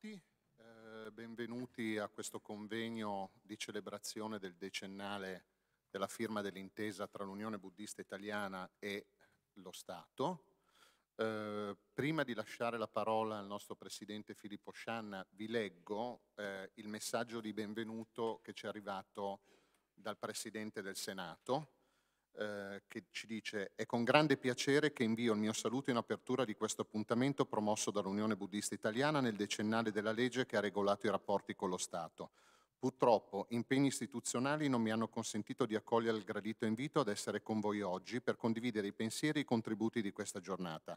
tutti, eh, benvenuti a questo convegno di celebrazione del decennale della firma dell'intesa tra l'Unione Buddista Italiana e lo Stato. Eh, prima di lasciare la parola al nostro Presidente Filippo Scianna, vi leggo eh, il messaggio di benvenuto che ci è arrivato dal Presidente del Senato, eh, che ci dice è con grande piacere che invio il mio saluto in apertura di questo appuntamento promosso dall'Unione Buddista Italiana nel decennale della legge che ha regolato i rapporti con lo Stato. Purtroppo impegni istituzionali non mi hanno consentito di accogliere il gradito invito ad essere con voi oggi per condividere i pensieri e i contributi di questa giornata.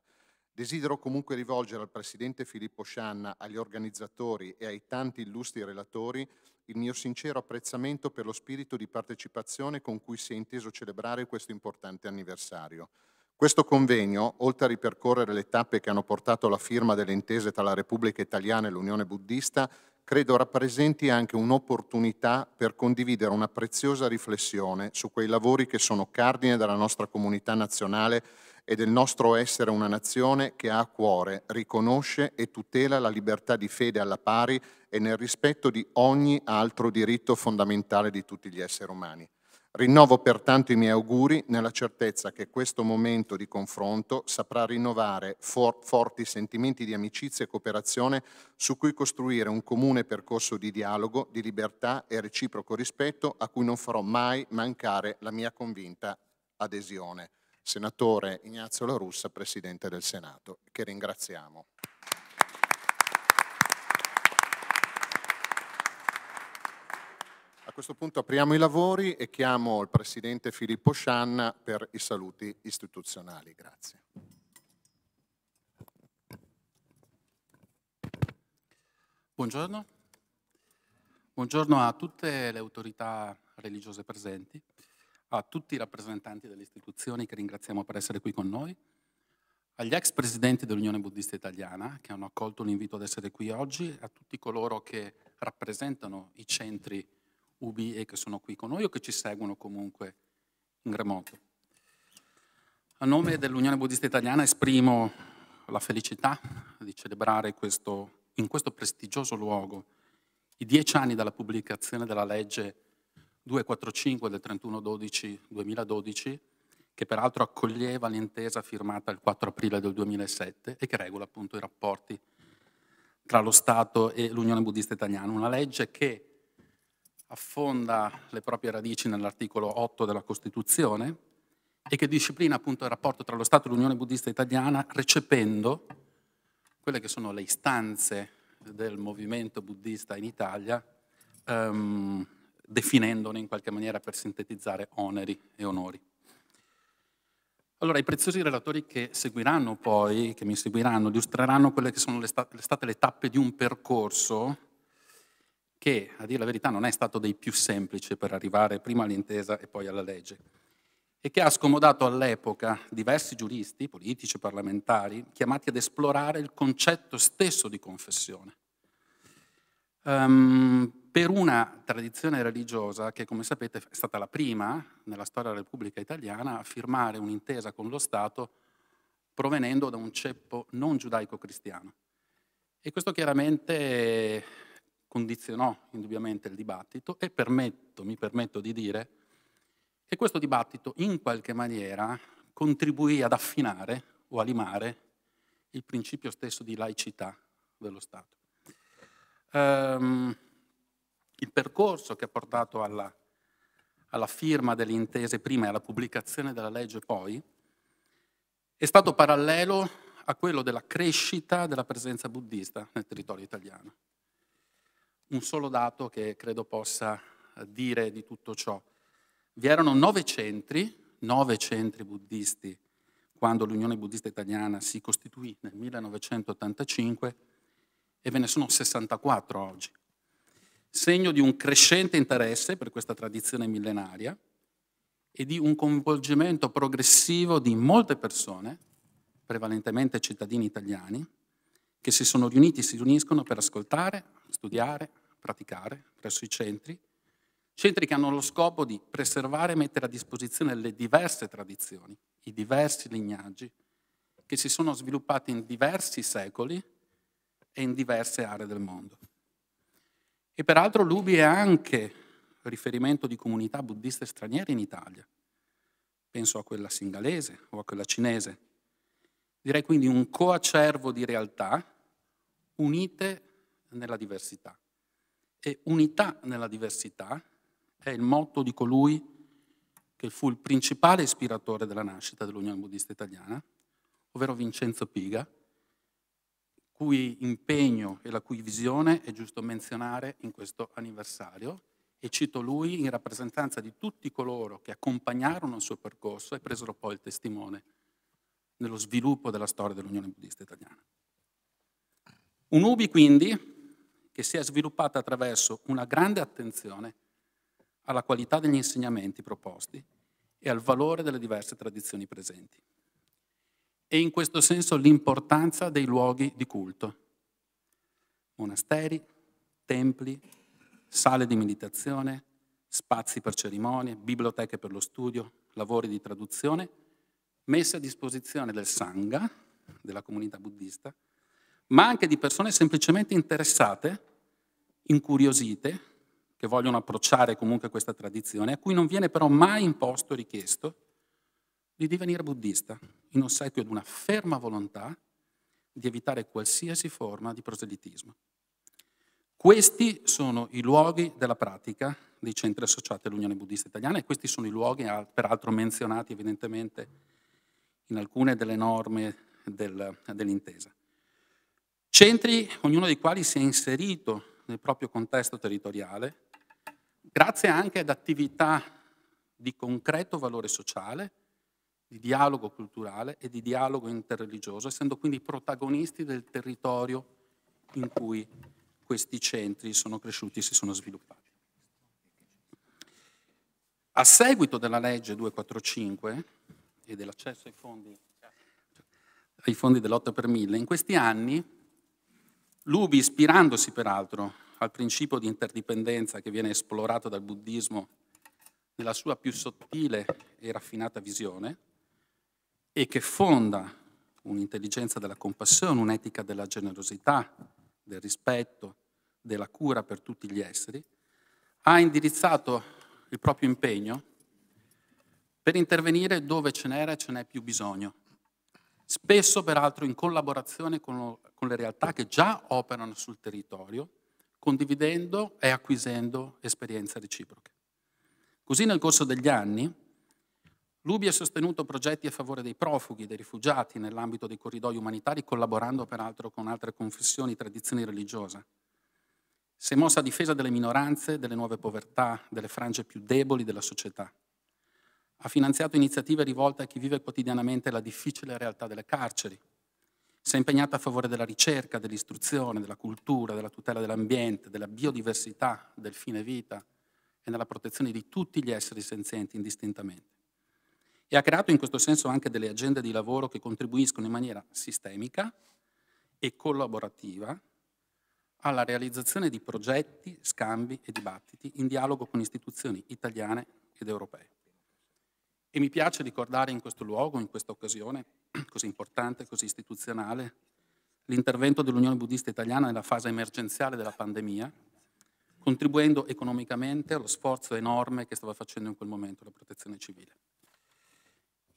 Desidero comunque rivolgere al Presidente Filippo Scianna, agli organizzatori e ai tanti illustri relatori il mio sincero apprezzamento per lo spirito di partecipazione con cui si è inteso celebrare questo importante anniversario. Questo convegno, oltre a ripercorrere le tappe che hanno portato alla firma delle intese tra la Repubblica Italiana e l'Unione Buddista, credo rappresenti anche un'opportunità per condividere una preziosa riflessione su quei lavori che sono cardine della nostra comunità nazionale e del nostro essere una nazione che ha a cuore, riconosce e tutela la libertà di fede alla pari e nel rispetto di ogni altro diritto fondamentale di tutti gli esseri umani. Rinnovo pertanto i miei auguri nella certezza che questo momento di confronto saprà rinnovare for- forti sentimenti di amicizia e cooperazione su cui costruire un comune percorso di dialogo, di libertà e reciproco rispetto a cui non farò mai mancare la mia convinta adesione senatore Ignazio La Russa, Presidente del Senato, che ringraziamo. A questo punto apriamo i lavori e chiamo il Presidente Filippo Scianna per i saluti istituzionali. Grazie. Buongiorno. Buongiorno a tutte le autorità religiose presenti a tutti i rappresentanti delle istituzioni che ringraziamo per essere qui con noi, agli ex presidenti dell'Unione Buddista Italiana che hanno accolto l'invito ad essere qui oggi, a tutti coloro che rappresentano i centri UBI e che sono qui con noi o che ci seguono comunque in remoto. A nome dell'Unione Buddista Italiana esprimo la felicità di celebrare questo, in questo prestigioso luogo i dieci anni dalla pubblicazione della legge 245 del 31-12-2012, che peraltro accoglieva l'intesa firmata il 4 aprile del 2007 e che regola appunto i rapporti tra lo Stato e l'Unione Buddista Italiana, una legge che affonda le proprie radici nell'articolo 8 della Costituzione e che disciplina appunto il rapporto tra lo Stato e l'Unione Buddista Italiana recependo quelle che sono le istanze del movimento buddista in Italia um, definendone in qualche maniera per sintetizzare oneri e onori. Allora, i preziosi relatori che seguiranno poi, che mi seguiranno, illustreranno quelle che sono le state le tappe di un percorso che, a dire la verità, non è stato dei più semplici per arrivare prima all'intesa e poi alla legge, e che ha scomodato all'epoca diversi giuristi, politici, parlamentari, chiamati ad esplorare il concetto stesso di confessione. Um, per una tradizione religiosa che, come sapete, è stata la prima nella storia della Repubblica Italiana a firmare un'intesa con lo Stato provenendo da un ceppo non giudaico-cristiano. E questo chiaramente condizionò indubbiamente il dibattito e permetto, mi permetto di dire che questo dibattito in qualche maniera contribuì ad affinare o a limare il principio stesso di laicità dello Stato. Um, il percorso che ha portato alla, alla firma delle intese prima e alla pubblicazione della legge poi, è stato parallelo a quello della crescita della presenza buddista nel territorio italiano. Un solo dato che credo possa eh, dire di tutto ciò. Vi erano nove centri, nove centri buddisti, quando l'Unione Buddista Italiana si costituì nel 1985 e ve ne sono 64 oggi segno di un crescente interesse per questa tradizione millenaria e di un coinvolgimento progressivo di molte persone, prevalentemente cittadini italiani, che si sono riuniti e si riuniscono per ascoltare, studiare, praticare presso i centri, centri che hanno lo scopo di preservare e mettere a disposizione le diverse tradizioni, i diversi lignaggi che si sono sviluppati in diversi secoli e in diverse aree del mondo. E peraltro Lubi è anche riferimento di comunità buddiste straniere in Italia. Penso a quella singalese o a quella cinese. Direi quindi un coacervo di realtà unite nella diversità. E unità nella diversità è il motto di colui che fu il principale ispiratore della nascita dell'Unione Buddista Italiana, ovvero Vincenzo Piga, cui impegno e la cui visione è giusto menzionare in questo anniversario e cito lui in rappresentanza di tutti coloro che accompagnarono il suo percorso e presero poi il testimone nello sviluppo della storia dell'Unione Buddista Italiana. Un UBI quindi che si è sviluppata attraverso una grande attenzione alla qualità degli insegnamenti proposti e al valore delle diverse tradizioni presenti e in questo senso l'importanza dei luoghi di culto. Monasteri, templi, sale di meditazione, spazi per cerimonie, biblioteche per lo studio, lavori di traduzione, messe a disposizione del Sangha, della comunità buddista, ma anche di persone semplicemente interessate, incuriosite, che vogliono approcciare comunque questa tradizione, a cui non viene però mai imposto o richiesto di divenire buddista, in ossequio ad una ferma volontà di evitare qualsiasi forma di proselitismo. Questi sono i luoghi della pratica dei centri associati all'Unione Buddista Italiana e questi sono i luoghi, peraltro menzionati evidentemente in alcune delle norme del, dell'intesa. Centri, ognuno dei quali si è inserito nel proprio contesto territoriale, grazie anche ad attività di concreto valore sociale, di dialogo culturale e di dialogo interreligioso, essendo quindi protagonisti del territorio in cui questi centri sono cresciuti e si sono sviluppati. A seguito della legge 245 e dell'accesso ai fondi, ai fondi dell'8 per 1000, in questi anni l'UBI, ispirandosi peraltro al principio di interdipendenza che viene esplorato dal buddismo nella sua più sottile e raffinata visione, e che fonda un'intelligenza della compassione, un'etica della generosità, del rispetto, della cura per tutti gli esseri, ha indirizzato il proprio impegno per intervenire dove ce n'era e ce n'è più bisogno, spesso peraltro in collaborazione con, con le realtà che già operano sul territorio, condividendo e acquisendo esperienze reciproche. Così nel corso degli anni L'UBI ha sostenuto progetti a favore dei profughi dei rifugiati nell'ambito dei corridoi umanitari, collaborando peraltro con altre confessioni e tradizioni religiose. Si è mossa a difesa delle minoranze, delle nuove povertà, delle frange più deboli della società. Ha finanziato iniziative rivolte a chi vive quotidianamente la difficile realtà delle carceri. Si è impegnata a favore della ricerca, dell'istruzione, della cultura, della tutela dell'ambiente, della biodiversità, del fine vita e nella protezione di tutti gli esseri senzienti indistintamente e ha creato in questo senso anche delle agende di lavoro che contribuiscono in maniera sistemica e collaborativa alla realizzazione di progetti, scambi e dibattiti in dialogo con istituzioni italiane ed europee. E mi piace ricordare in questo luogo, in questa occasione così importante, così istituzionale, l'intervento dell'Unione Buddista Italiana nella fase emergenziale della pandemia, contribuendo economicamente allo sforzo enorme che stava facendo in quel momento la protezione civile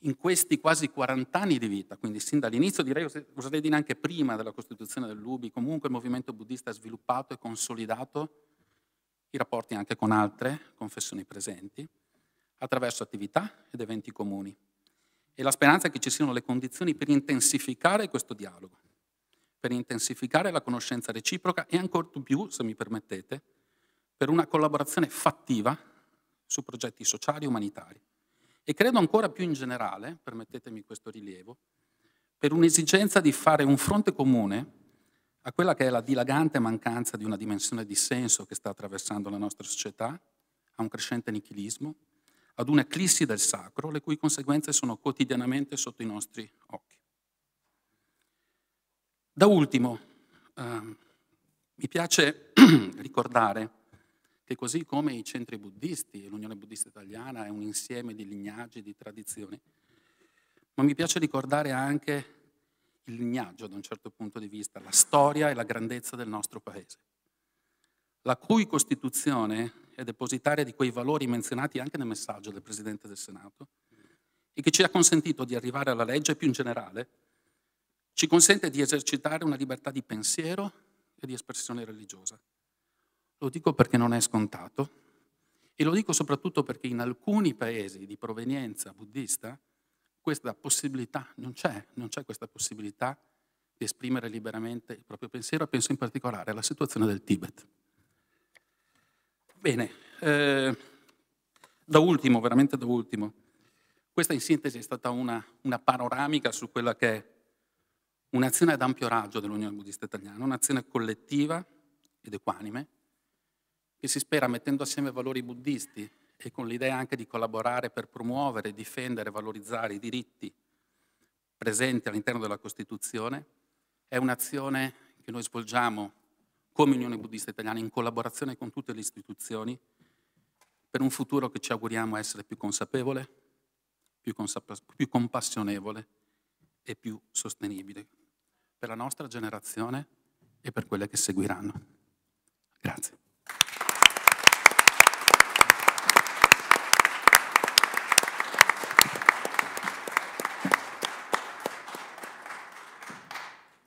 in questi quasi 40 anni di vita, quindi sin dall'inizio, direi, oserei dire anche prima della costituzione dell'UBI, comunque il movimento buddista ha sviluppato e consolidato i rapporti anche con altre confessioni presenti, attraverso attività ed eventi comuni. E la speranza è che ci siano le condizioni per intensificare questo dialogo, per intensificare la conoscenza reciproca e ancora di più, se mi permettete, per una collaborazione fattiva su progetti sociali e umanitari e credo ancora più in generale, permettetemi questo rilievo, per un'esigenza di fare un fronte comune a quella che è la dilagante mancanza di una dimensione di senso che sta attraversando la nostra società, a un crescente nichilismo, ad un'eclissi del sacro, le cui conseguenze sono quotidianamente sotto i nostri occhi. Da ultimo, eh, mi piace ricordare che così come i centri buddisti e l'Unione Buddista Italiana è un insieme di lignaggi, di tradizioni, ma mi piace ricordare anche il lignaggio da un certo punto di vista, la storia e la grandezza del nostro paese, la cui Costituzione è depositaria di quei valori menzionati anche nel messaggio del Presidente del Senato e che ci ha consentito di arrivare alla legge più in generale, ci consente di esercitare una libertà di pensiero e di espressione religiosa lo dico perché non è scontato e lo dico soprattutto perché in alcuni paesi di provenienza buddista questa possibilità non c'è, non c'è questa possibilità di esprimere liberamente il proprio pensiero, penso in particolare alla situazione del Tibet. Bene, eh, da ultimo, veramente da ultimo, questa in sintesi è stata una, una panoramica su quella che è un'azione ad ampio raggio dell'Unione Buddista Italiana, un'azione collettiva ed equanime, che si spera mettendo assieme valori buddisti e con l'idea anche di collaborare per promuovere, difendere e valorizzare i diritti presenti all'interno della Costituzione, è un'azione che noi svolgiamo come Unione Buddista Italiana in collaborazione con tutte le istituzioni per un futuro che ci auguriamo essere più consapevole, più, consap più compassionevole e più sostenibile per la nostra generazione e per quelle che seguiranno. Grazie.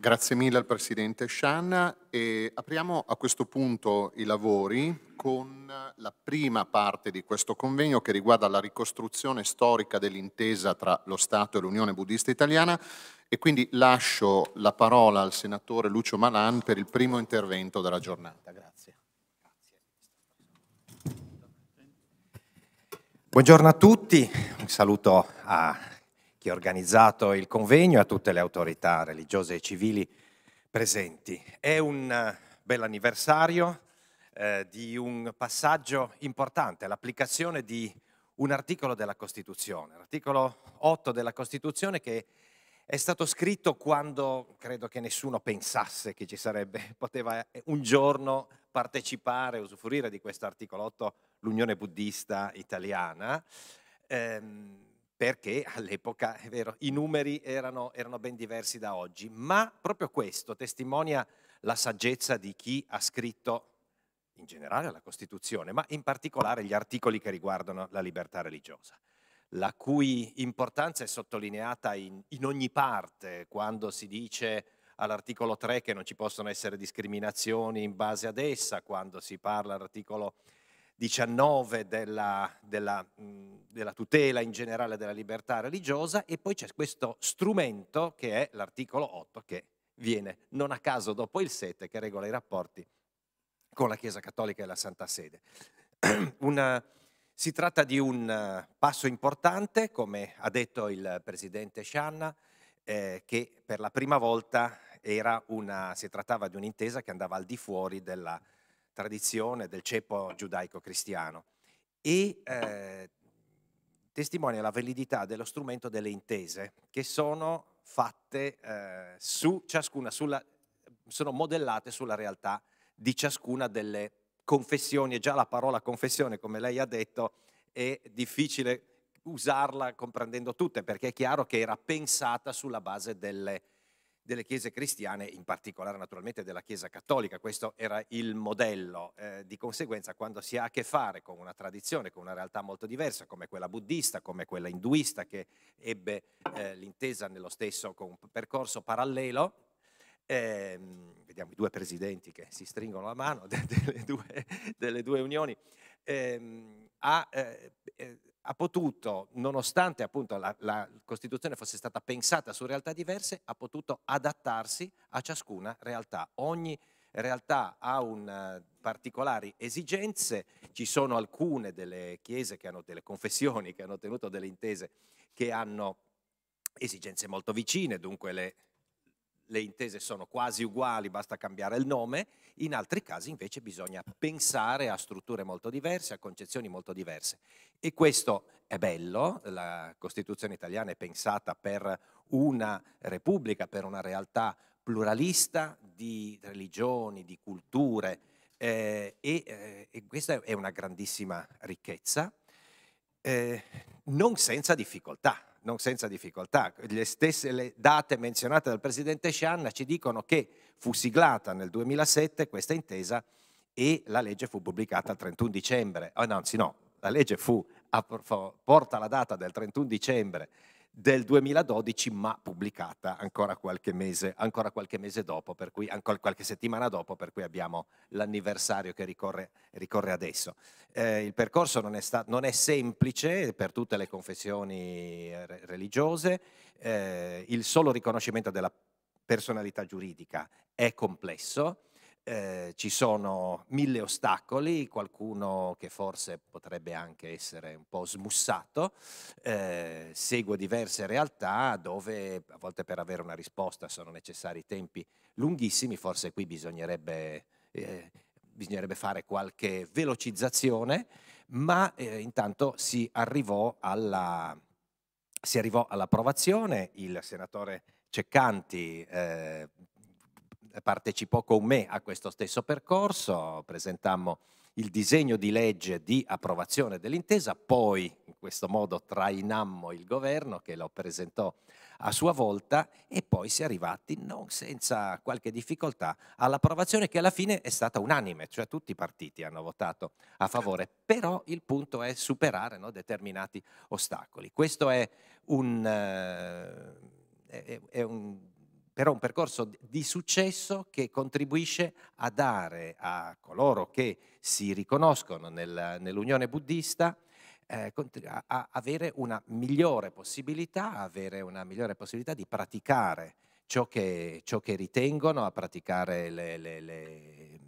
Grazie mille al Presidente Shan. e apriamo a questo punto i lavori con la prima parte di questo convegno che riguarda la ricostruzione storica dell'intesa tra lo Stato e l'Unione Buddista Italiana e quindi lascio la parola al Senatore Lucio Malan per il primo intervento della giornata. Grazie. Buongiorno a tutti, un saluto a chi ha organizzato il convegno e a tutte le autorità religiose e civili presenti. È un eh, bel anniversario eh, di un passaggio importante, l'applicazione di un articolo della Costituzione, l'articolo 8 della Costituzione che è stato scritto quando credo che nessuno pensasse che ci sarebbe, poteva eh, un giorno partecipare, usufruire di questo articolo 8 l'Unione Buddista Italiana. Ehm, perché all'epoca, è vero, i numeri erano, erano, ben diversi da oggi, ma proprio questo testimonia la saggezza di chi ha scritto in generale la Costituzione, ma in particolare gli articoli che riguardano la libertà religiosa, la cui importanza è sottolineata in, in ogni parte quando si dice all'articolo 3 che non ci possono essere discriminazioni in base ad essa, quando si parla all'articolo 3 19 della, della, della, tutela in generale della libertà religiosa e poi c'è questo strumento che è l'articolo 8 che viene non a caso dopo il 7 che regola i rapporti con la Chiesa Cattolica e la Santa Sede. Una, si tratta di un eh, passo importante, come ha detto il Presidente Scianna, eh, che per la prima volta una, si trattava di un'intesa che andava al di fuori della tradizione del ceppo giudaico-cristiano e eh, testimonia la validità dello strumento delle intese che sono fatte eh, su ciascuna, sulla, sono modellate sulla realtà di ciascuna delle confessioni e già la parola confessione, come lei ha detto, è difficile usarla comprendendo tutte perché è chiaro che era pensata sulla base delle delle chiese cristiane, in particolare naturalmente della Chiesa cattolica. Questo era il modello. Eh, di conseguenza, quando si ha a che fare con una tradizione, con una realtà molto diversa, come quella buddista, come quella induista, che ebbe eh, l'intesa nello stesso con un percorso parallelo, eh, vediamo i due presidenti che si stringono la mano delle due, delle due unioni, ehm, ha eh, eh, ha potuto, nonostante appunto la, la, Costituzione fosse stata pensata su realtà diverse, ha potuto adattarsi a ciascuna realtà. Ogni realtà ha un, uh, particolari esigenze, ci sono alcune delle chiese che hanno delle confessioni, che hanno tenuto delle intese, che hanno esigenze molto vicine, dunque le le intese sono quasi uguali, basta cambiare il nome, in altri casi invece bisogna pensare a strutture molto diverse, a concezioni molto diverse. E questo è bello, la Costituzione italiana è pensata per una repubblica, per una realtà pluralista di religioni, di culture eh, e, eh, e, questa è una grandissima ricchezza, eh, non senza difficoltà non senza difficoltà. Le stesse le date menzionate dal presidente Scianna ci dicono che fu siglata nel 2007 questa intesa e la legge fu pubblicata il 31 dicembre, oh, anzi no, la legge fu, porta la data del 31 dicembre del 2012, ma pubblicata ancora qualche mese, ancora qualche mese dopo, per cui, ancora qualche settimana dopo, per cui abbiamo l'anniversario che ricorre, ricorre adesso. Eh, il percorso non è, sta, non è, semplice per tutte le confessioni re, religiose, eh, il solo riconoscimento della personalità giuridica è complesso, eh, ci sono mille ostacoli, qualcuno che forse potrebbe anche essere un po' smussato, eh, seguo diverse realtà dove a volte per avere una risposta sono necessari tempi lunghissimi, forse qui bisognerebbe, eh, bisognerebbe fare qualche velocizzazione, ma eh, intanto si arrivò, alla, si arrivò all'approvazione, il senatore Ceccanti eh, partecipò con me a questo stesso percorso, presentammo il disegno di legge di approvazione dell'intesa, poi in questo modo trainammo il governo che lo presentò a sua volta e poi si è arrivati non senza qualche difficoltà all'approvazione che alla fine è stata unanime, cioè tutti i partiti hanno votato a favore, certo. però il punto è superare no, determinati ostacoli. Questo è un... Eh, è un però un percorso di successo che contribuisce a dare a coloro che si riconoscono nel, nell'unione buddista eh, a avere una migliore possibilità, avere una migliore possibilità di praticare ciò che, ciò che ritengono, a praticare le, le, le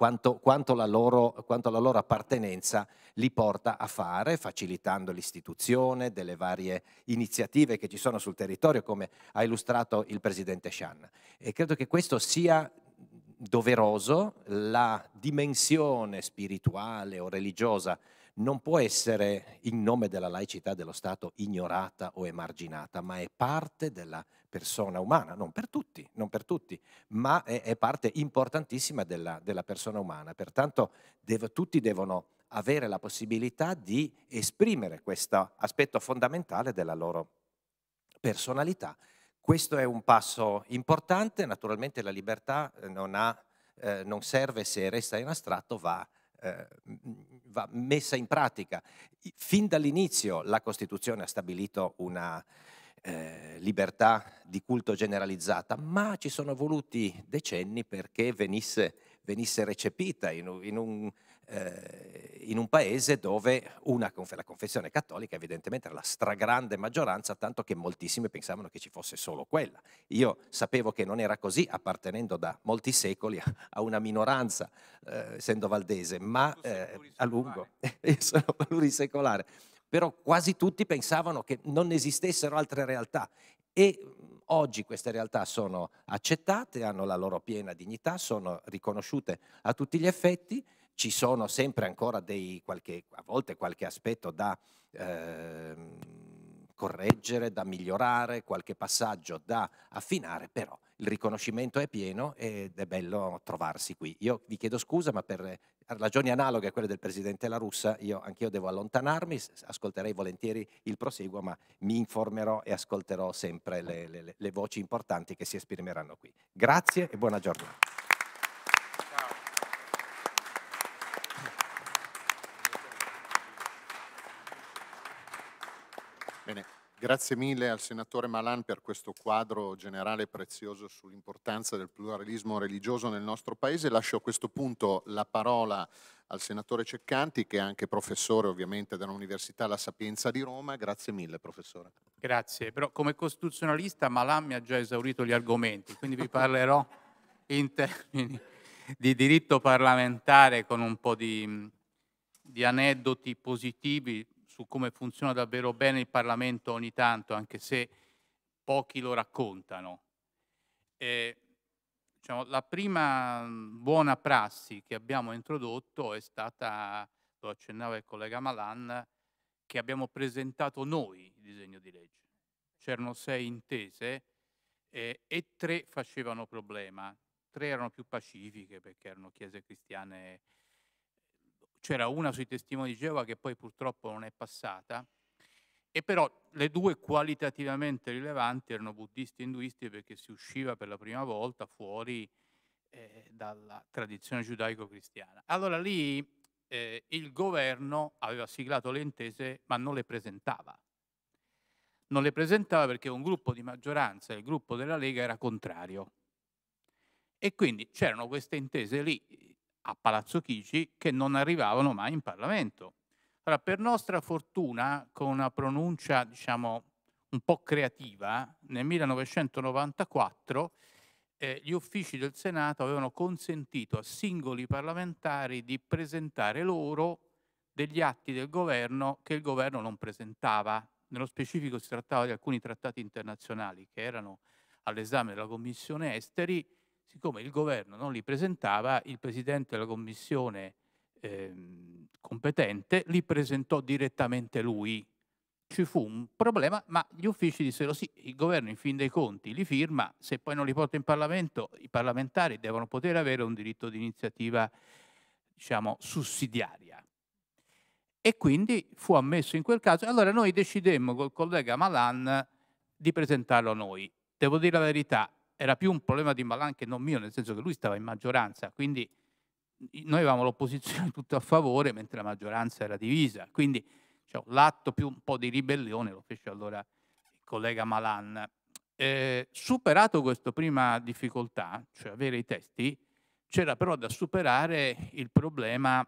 quanto, quanto, la loro, quanto, la loro, appartenenza li porta a fare, facilitando l'istituzione delle varie iniziative che ci sono sul territorio, come ha illustrato il Presidente Shan. E credo che questo sia doveroso, la dimensione spirituale o religiosa non può essere in nome della laicità dello Stato ignorata o emarginata, ma è parte della persona umana, non per tutti, non per tutti ma è, è, parte importantissima della, della persona umana. Pertanto devo, tutti devono avere la possibilità di esprimere questo aspetto fondamentale della loro personalità. Questo è un passo importante, naturalmente la libertà eh, non, ha, eh, non serve se resta in astratto, va eh, va messa in pratica. Fin dall'inizio la Costituzione ha stabilito una eh, libertà di culto generalizzata, ma ci sono voluti decenni perché venisse, venisse recepita in, in un eh, in un paese dove una, la confessione cattolica evidentemente era la stragrande maggioranza, tanto che moltissimi pensavano che ci fosse solo quella. Io sapevo che non era così, appartenendo da molti secoli a una minoranza, eh, essendo valdese, ma eh, a lungo, io sono plurisecolare, però quasi tutti pensavano che non esistessero altre realtà e mm, oggi queste realtà sono accettate, hanno la loro piena dignità, sono riconosciute a tutti gli effetti ci sono sempre ancora dei, qualche, a volte qualche aspetto da eh, correggere, da migliorare, qualche passaggio da affinare, però il riconoscimento è pieno ed è bello trovarsi qui. Io vi chiedo scusa, ma per ragioni analoghe a quelle del Presidente La Russa, io anch'io devo allontanarmi, ascolterei volentieri il proseguo, ma mi informerò e ascolterò sempre le, le, le voci importanti che si esprimeranno qui. Grazie e buona giornata. Bene, grazie mille al senatore Malan per questo quadro generale prezioso sull'importanza del pluralismo religioso nel nostro Paese. Lascio a questo punto la parola al senatore Ceccanti, che è anche professore ovviamente dell'Università La Sapienza di Roma. Grazie mille, professore. Grazie, però come costituzionalista Malan mi ha già esaurito gli argomenti, quindi vi parlerò in termini di diritto parlamentare con un po' di, di aneddoti positivi su come funziona davvero bene il Parlamento ogni tanto, anche se pochi lo raccontano. E, diciamo, la prima mm, buona prassi che abbiamo introdotto è stata, lo accennava il collega Malan, che abbiamo presentato noi il disegno di legge. C'erano sei intese eh, e tre facevano problema. Tre erano più pacifiche perché erano chiese cristiane c'era una sui testimoni di Geova che poi purtroppo non è passata, e però le due qualitativamente rilevanti erano buddisti e induisti perché si usciva per la prima volta fuori eh, dalla tradizione giudaico-cristiana. Allora lì eh, il governo aveva siglato le intese ma non le presentava. Non le presentava perché un gruppo di maggioranza, il gruppo della Lega, era contrario. E quindi c'erano queste intese lì, a Palazzo Chigi che non arrivavano mai in Parlamento. Allora, per nostra fortuna, con una pronuncia, diciamo, un po' creativa, nel 1994 eh, gli uffici del Senato avevano consentito a singoli parlamentari di presentare loro degli atti del governo che il governo non presentava. Nello specifico si trattava di alcuni trattati internazionali che erano all'esame della Commissione Esteri siccome il governo non li presentava, il presidente della commissione eh, competente li presentò direttamente lui. Ci fu un problema, ma gli uffici dissero sì, il governo in fin dei conti li firma, se poi non li porta in Parlamento, i parlamentari devono poter avere un diritto di iniziativa, diciamo, sussidiaria. E quindi fu ammesso in quel caso. Allora noi decidemmo col collega Malan di presentarlo a noi. Devo dire la verità, era più un problema di Malan che non mio, nel senso che lui stava in maggioranza, quindi noi avevamo l'opposizione tutta a favore mentre la maggioranza era divisa, quindi cioè, l'atto più un po' di ribellione lo fece allora il collega Malan. Eh, superato questa prima difficoltà, cioè avere i testi, c'era però da superare il problema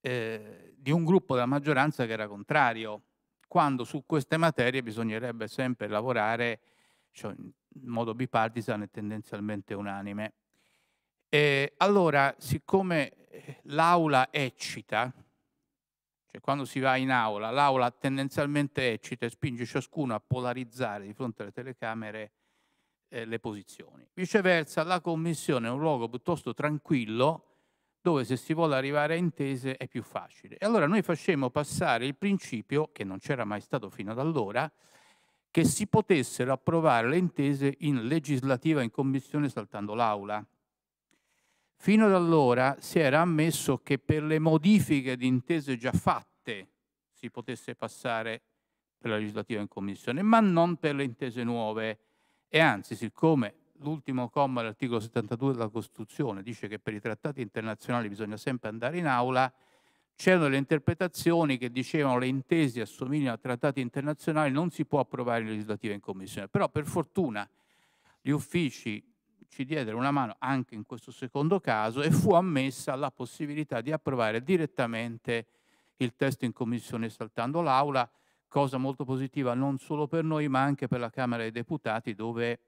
eh, di un gruppo della maggioranza che era contrario, quando su queste materie bisognerebbe sempre lavorare cioè, in modo bipartisan e tendenzialmente unanime. E eh, allora, siccome eh, l'aula eccita, cioè quando si va in aula, l'aula tendenzialmente eccita e spinge ciascuno a polarizzare di fronte alle telecamere eh, le posizioni. Viceversa, la commissione è un luogo piuttosto tranquillo dove se si vuole arrivare a intese è più facile. E allora noi facciamo passare il principio, che non c'era mai stato fino ad allora, che si potessero approvare le intese in legislativa in commissione saltando l'aula. Fino ad allora si era ammesso che per le modifiche di intese già fatte si potesse passare per la legislativa in commissione, ma non per le intese nuove. E anzi, siccome l'ultimo comma dell'articolo 72 della Costituzione dice che per i trattati internazionali bisogna sempre andare in aula, c'erano le interpretazioni che dicevano le intese assomigliano a trattati internazionali, non si può approvare in legislativa in commissione. Però per fortuna gli uffici ci diedero una mano anche in questo secondo caso e fu ammessa la possibilità di approvare direttamente il testo in commissione saltando l'aula, cosa molto positiva non solo per noi ma anche per la Camera dei Deputati dove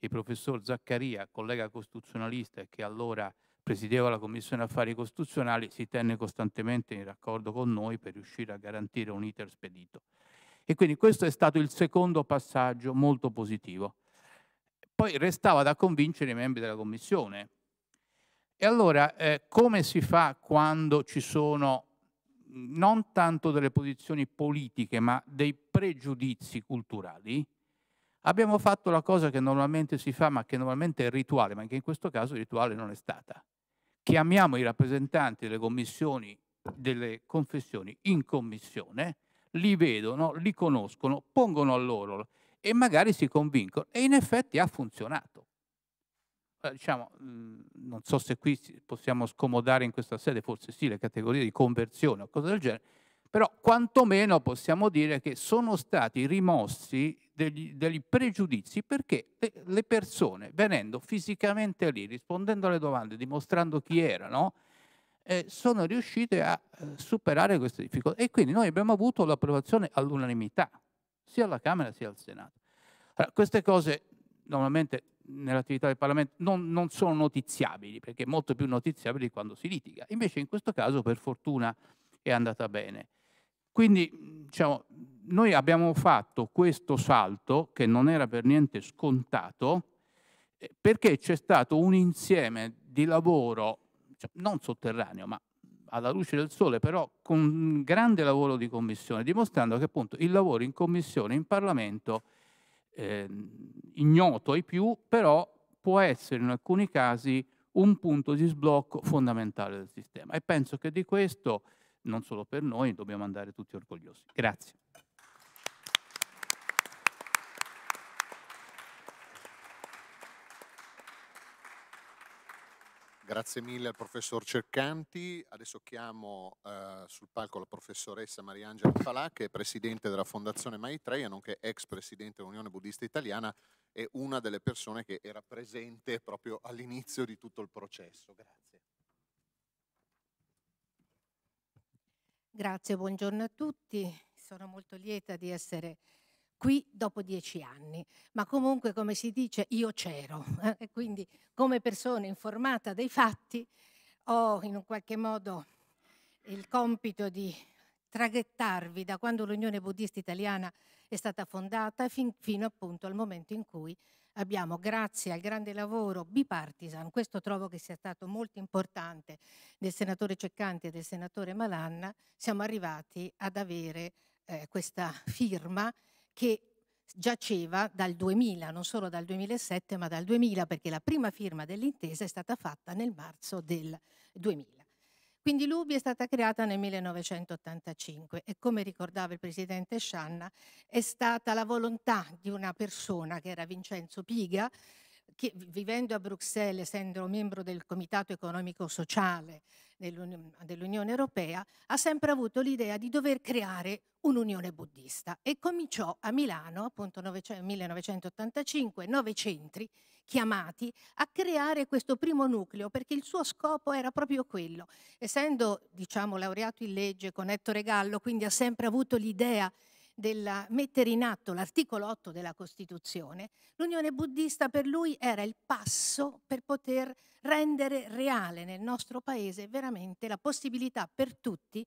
il professor Zaccaria, collega costituzionalista che allora presideva la Commissione Affari Costituzionali, si tenne costantemente in raccordo con noi per riuscire a garantire un iter spedito. E quindi questo è stato il secondo passaggio molto positivo. Poi restava da convincere i membri della Commissione. E allora eh, come si fa quando ci sono non tanto delle posizioni politiche, ma dei pregiudizi culturali? Abbiamo fatto la cosa che normalmente si fa, ma che normalmente è rituale, ma che in questo caso rituale non è stata chiamiamo i rappresentanti delle commissioni, delle confessioni in commissione, li vedono, li conoscono, pongono a loro e magari si convincono. E in effetti ha funzionato. Eh, diciamo, non so se qui possiamo scomodare in questa sede, forse sì, le categorie di conversione o cose del genere, però quantomeno possiamo dire che sono stati rimossi degli, degli pregiudizi perché le, le, persone venendo fisicamente lì, rispondendo alle domande, dimostrando chi erano, eh, sono riuscite a eh, superare queste difficoltà. E quindi noi abbiamo avuto l'approvazione all'unanimità, sia alla Camera sia al Senato. Allora, queste cose normalmente nell'attività del Parlamento non, non, sono notiziabili, perché è molto più notiziabili quando si litiga. Invece in questo caso, per fortuna, è andata bene. Quindi diciamo, noi abbiamo fatto questo salto che non era per niente scontato eh, perché c'è stato un insieme di lavoro, cioè, non sotterraneo, ma alla luce del sole, però con un grande lavoro di commissione, dimostrando che appunto il lavoro in commissione, in Parlamento, eh, ignoto ai più, però può essere in alcuni casi un punto di sblocco fondamentale del sistema. E penso che di questo non solo per noi, dobbiamo andare tutti orgogliosi. Grazie. Grazie mille al professor Cercanti. Adesso chiamo eh, sul palco la professoressa Mariangela Falà, che è presidente della Fondazione Maitreya, nonché ex presidente dell'Unione Buddista Italiana e una delle persone che era presente proprio all'inizio di tutto il processo. Grazie. Grazie, buongiorno a tutti. Sono molto lieta di essere qui dopo dieci anni, ma comunque come si dice io c'ero eh? e quindi come persona informata dei fatti ho in un qualche modo il compito di traghettarvi da quando l'Unione Buddista Italiana è stata fondata fin, fino appunto al momento in cui abbiamo grazie al grande lavoro bipartisan, questo trovo che sia stato molto importante, del senatore Ceccanti e del senatore Malanna, siamo arrivati ad avere eh, questa firma che giaceva dal 2000, non solo dal 2007 ma dal 2000 perché la prima firma dell'intesa è stata fatta nel marzo del 2000. Quindi l'UBI è stata creata nel 1985 e come ricordava il presidente Scianna è stata la volontà di una persona che era Vincenzo Piga che, vivendo a Bruxelles, essendo membro del Comitato Economico Sociale dell'Unione Europea, ha sempre avuto l'idea di dover creare un'unione buddista e cominciò a Milano, appunto 1985, nove centri chiamati a creare questo primo nucleo perché il suo scopo era proprio quello. Essendo, diciamo, laureato in legge con Ettore Gallo, quindi ha sempre avuto l'idea del mettere in atto l'articolo 8 della Costituzione, l'Unione Buddista per lui era il passo per poter rendere reale nel nostro paese veramente la possibilità per tutti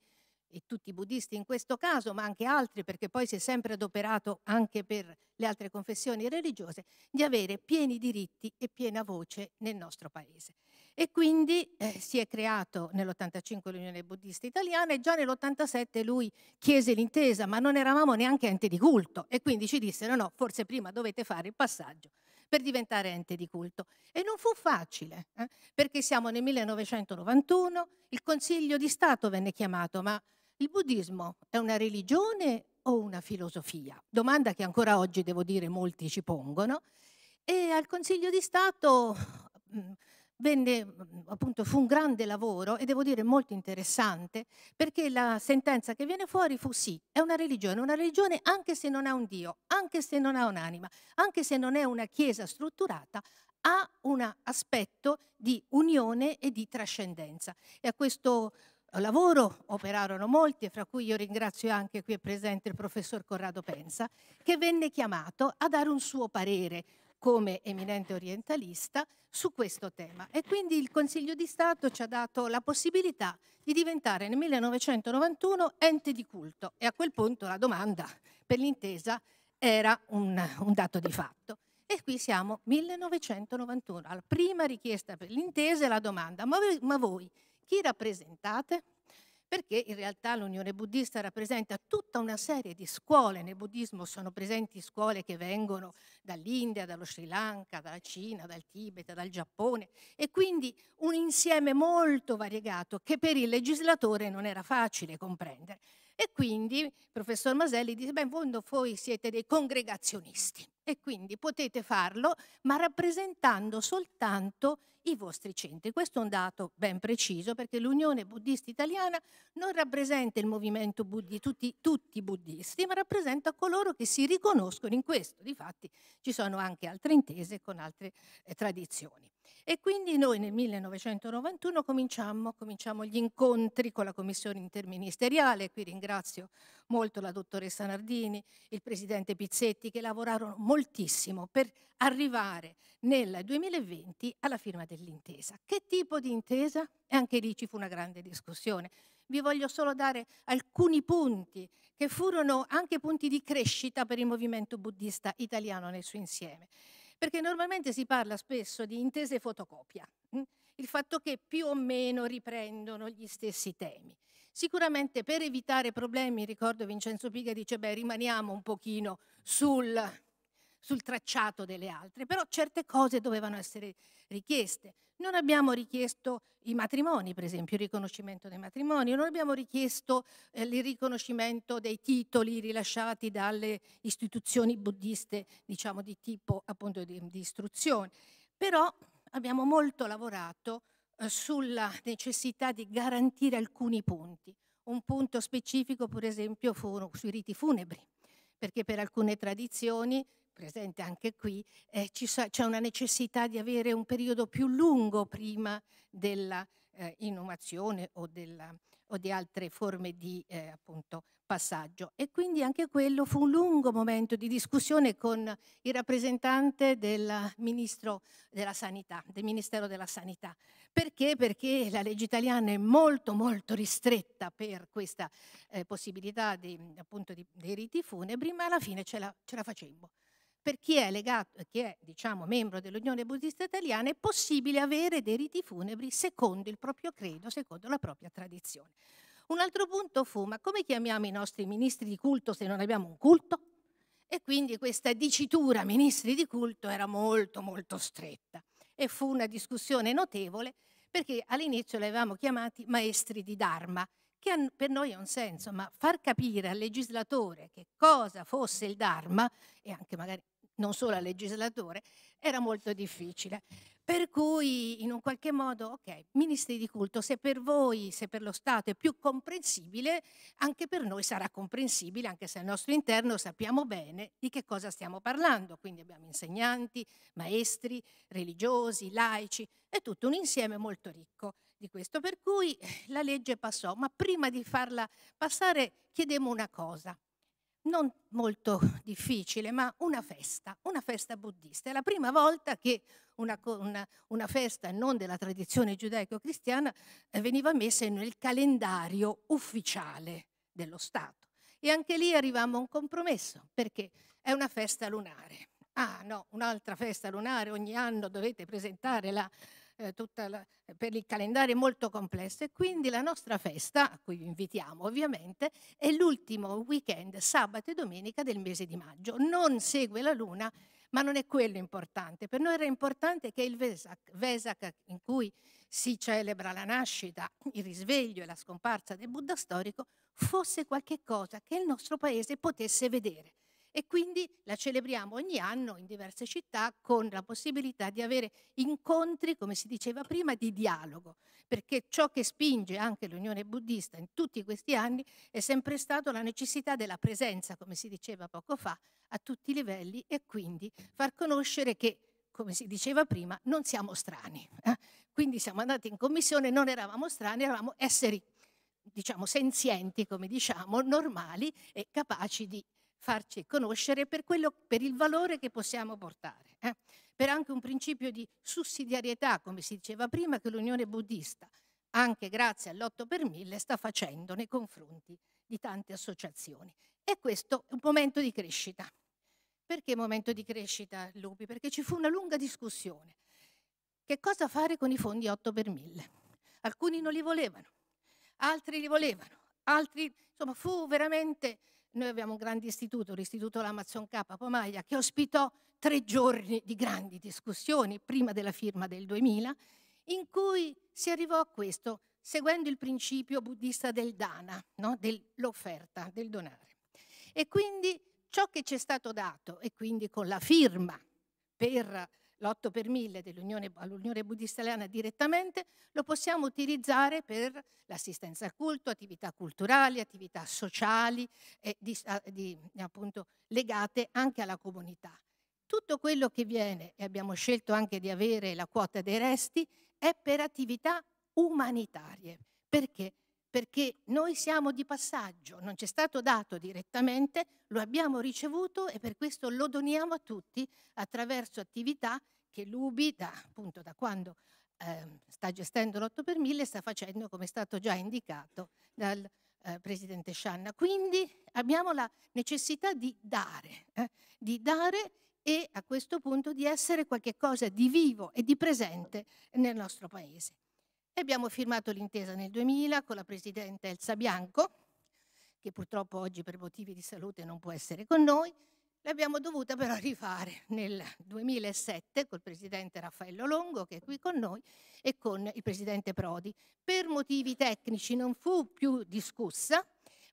e tutti i buddisti in questo caso, ma anche altri, perché poi si è sempre adoperato anche per le altre confessioni religiose, di avere pieni diritti e piena voce nel nostro paese. E quindi eh, si è creato nell'85 l'Unione Buddista Italiana e già nell'87 lui chiese l'intesa, ma non eravamo neanche ente di culto e quindi ci dissero no, forse prima dovete fare il passaggio per diventare ente di culto. E non fu facile, eh, perché siamo nel 1991, il Consiglio di Stato venne chiamato, ma il buddismo è una religione o una filosofia? Domanda che ancora oggi, devo dire, molti ci pongono. E al Consiglio di Stato... Mh, mm, venne, mhmm, appunto, fu un grande lavoro e devo dire molto interessante perché la sentenza che viene fuori fu sì, è una religione, una religione anche se non ha un Dio, anche se non ha un'anima, anche se non è una chiesa strutturata, ha un aspetto di unione e di trascendenza. E a questo lavoro operarono molti, fra cui io ringrazio anche qui presente il professor Corrado Pensa, che venne chiamato a dare un suo parere come eminente orientalista su questo tema e quindi il Consiglio di Stato ci ha dato la possibilità di diventare nel 1991 ente di culto e a quel punto la domanda per l'intesa era un, un dato di fatto. E qui siamo 1991, alla prima richiesta per l'intesa e la domanda, ma voi, ma voi chi rappresentate? perché in realtà l'Unione Buddista rappresenta tutta una serie di scuole. Nel buddismo sono presenti scuole che vengono dall'India, dallo Sri Lanka, dalla Cina, dal Tibet, dal Giappone e quindi un insieme molto variegato che per il legislatore non era facile comprendere. E quindi il professor Maselli dice, beh, voi siete dei congregazionisti. E quindi potete farlo, ma rappresentando soltanto i vostri centri. Questo è un dato ben preciso perché l'Unione Buddista Italiana non rappresenta il movimento buddi, tutti, tutti i buddisti, ma rappresenta coloro che si riconoscono in questo. Difatti ci sono anche altre intese con altre eh, tradizioni. E quindi noi nel 1991 cominciamo, cominciamo, gli incontri con la commissione interministeriale, qui ringrazio molto la dottoressa Nardini, il presidente Pizzetti che lavorarono molto moltissimo per arrivare nel 2020 alla firma dell'intesa. Che tipo di intesa? E anche lì ci fu una grande discussione. Vi voglio solo dare alcuni punti che furono anche punti di crescita per il movimento buddista italiano nel suo insieme. Perché normalmente si parla spesso di intese fotocopia, hm? il fatto che più o meno riprendono gli stessi temi. Sicuramente per evitare problemi, ricordo Vincenzo Piga dice, beh, rimaniamo un pochino sul sul tracciato delle altre, però certe cose dovevano essere richieste. Non abbiamo richiesto i matrimoni, per esempio, il riconoscimento dei matrimoni, non abbiamo richiesto eh, il riconoscimento dei titoli rilasciati dalle istituzioni buddiste, diciamo di tipo appunto di, di istruzione, però abbiamo molto lavorato eh, sulla necessità di garantire alcuni punti. Un punto specifico, per esempio, fu sui riti funebri, perché per alcune tradizioni presente anche qui, eh, c'è una necessità di avere un periodo più lungo prima dell'inumazione eh, o, della, o, di altre forme di eh, appunto, passaggio. E quindi anche quello fu un lungo momento di discussione con il rappresentante del Ministro della Sanità, del Ministero della Sanità. Perché? Perché la legge italiana è molto molto ristretta per questa eh, possibilità di, appunto, di, dei riti funebri, ma alla fine ce la, ce la facemmo per chi è, legato, eh, chi è diciamo, membro dell'Unione Buddista Italiana, è possibile avere dei riti funebri secondo il proprio credo, secondo la propria tradizione. Un altro punto fu, ma come chiamiamo i nostri ministri di culto se non abbiamo un culto? E quindi questa dicitura ministri di culto era molto molto stretta e fu una discussione notevole perché all'inizio li avevamo chiamati maestri di Dharma, che per noi ha un senso, ma far capire al legislatore che cosa fosse il Dharma e anche magari non solo al legislatore, era molto difficile. Per cui in un qualche modo, ok, ministri di culto, se per voi, se per lo Stato è più comprensibile, anche per noi sarà comprensibile, anche se al nostro interno sappiamo bene di che cosa stiamo parlando. Quindi abbiamo insegnanti, maestri, religiosi, laici, è tutto un insieme molto ricco di questo. Per cui la legge passò, ma prima di farla passare chiedemmo una cosa, non molto difficile, ma una festa, una festa buddista. È la prima volta che una, una, una festa non della tradizione giudaico-cristiana eh, veniva messa nel calendario ufficiale dello Stato. E anche lì arriviamo a un compromesso, perché è una festa lunare. Ah no, un'altra festa lunare, ogni anno dovete presentare la, eh, la, eh, per il calendario molto complesso e quindi la nostra festa, a cui vi invitiamo ovviamente, è l'ultimo weekend, sabato e domenica del mese di maggio. Non segue la luna, ma non è quello importante. Per noi era importante che il Vesak, Vesak in cui si celebra la nascita, il risveglio e la scomparsa del Buddha storico, fosse qualcosa che il nostro paese potesse vedere e quindi la celebriamo ogni anno in diverse città con la possibilità di avere incontri, come si diceva prima, di dialogo, perché ciò che spinge anche l'Unione Buddista in tutti questi anni è sempre stato la necessità della presenza, come si diceva poco fa, a tutti i livelli e quindi far conoscere che come si diceva prima, non siamo strani. Eh. Quindi siamo andati in commissione, non eravamo strani, eravamo esseri, diciamo, senzienti, come diciamo, normali e capaci di farci conoscere per, quello, per il valore che possiamo portare, eh? per anche un principio di sussidiarietà, come si diceva prima, che l'Unione Buddista, anche grazie all'otto per 1000, sta facendo nei confronti di tante associazioni. E questo è un momento di crescita. Perché momento di crescita, Lupi? Perché ci fu una lunga discussione. Che cosa fare con i fondi 8 per 1000? Alcuni non li volevano, altri li volevano, altri, insomma, fu veramente noi abbiamo un grande istituto, l'Istituto Lamazon K Pomaglia, che ospitò tre giorni di grandi discussioni prima della firma del 2000, in cui si arrivò a questo seguendo il principio buddista del dana, no? dell'offerta, del donare. E quindi ciò che ci è stato dato, e quindi con la firma per l'8 per 1000 all'Unione Buddista Italiana direttamente, lo possiamo utilizzare per l'assistenza al culto, attività culturali, attività sociali, eh, di, ah, di, appunto, legate anche alla comunità. Tutto quello che viene, e abbiamo scelto anche di avere la quota dei resti, è per attività umanitarie. Perché? perché noi siamo di passaggio, non ci è stato dato direttamente, lo abbiamo ricevuto e per questo lo doniamo a tutti attraverso attività che l'UBI, da, appunto da quando eh, sta gestendo l'8 per 1000, sta facendo come è stato già indicato dal eh, Presidente Scianna. Quindi abbiamo la necessità di dare, eh, di dare e a questo punto di essere qualche cosa di vivo e di presente nel nostro Paese. E abbiamo firmato l'intesa nel 2000 con la Presidente Elsa Bianco, che purtroppo oggi per motivi di salute non può essere con noi, l'abbiamo dovuta però rifare nel 2007 col Presidente Raffaello Longo, che è qui con noi, e con il Presidente Prodi. Per motivi tecnici non fu più discussa,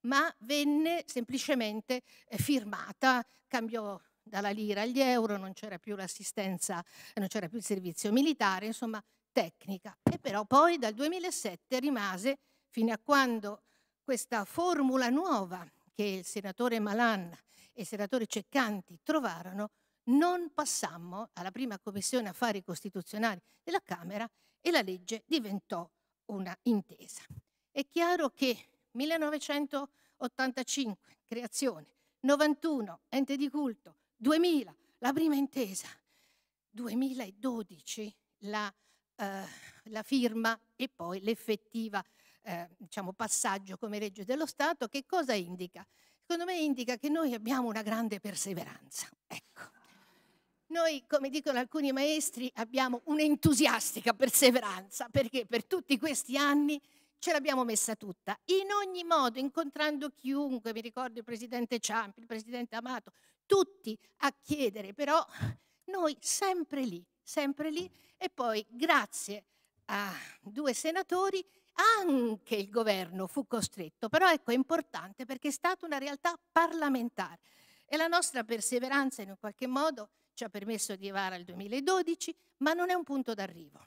ma venne semplicemente eh, firmata, cambiò dalla lira agli euro, non c'era più l'assistenza, non c'era più il servizio militare, insomma tecnica. E però poi dal 2007 rimase fino a quando questa formula nuova che il senatore Malan e il senatore Ceccanti trovarono, non passammo alla prima commissione affari costituzionali della Camera e la legge diventò una intesa. È chiaro che 1985 creazione, 91 ente di culto, 2000 la prima intesa, 2012 la eh, la firma e poi l'effettiva eh, diciamo, passaggio come legge dello Stato, che cosa indica? Secondo me indica che noi abbiamo una grande perseveranza. Ecco. Noi, come dicono alcuni maestri, abbiamo un'entusiastica perseveranza perché per tutti questi anni ce l'abbiamo messa tutta. In ogni modo, incontrando chiunque, mi ricordo il presidente Ciampi, il presidente Amato, tutti a chiedere, però noi sempre lì, sempre lì, e poi grazie a due senatori anche il governo fu costretto, però ecco è importante perché è stata una realtà parlamentare e la nostra perseveranza in un qualche modo ci ha permesso di arrivare al 2012, ma non è un punto d'arrivo.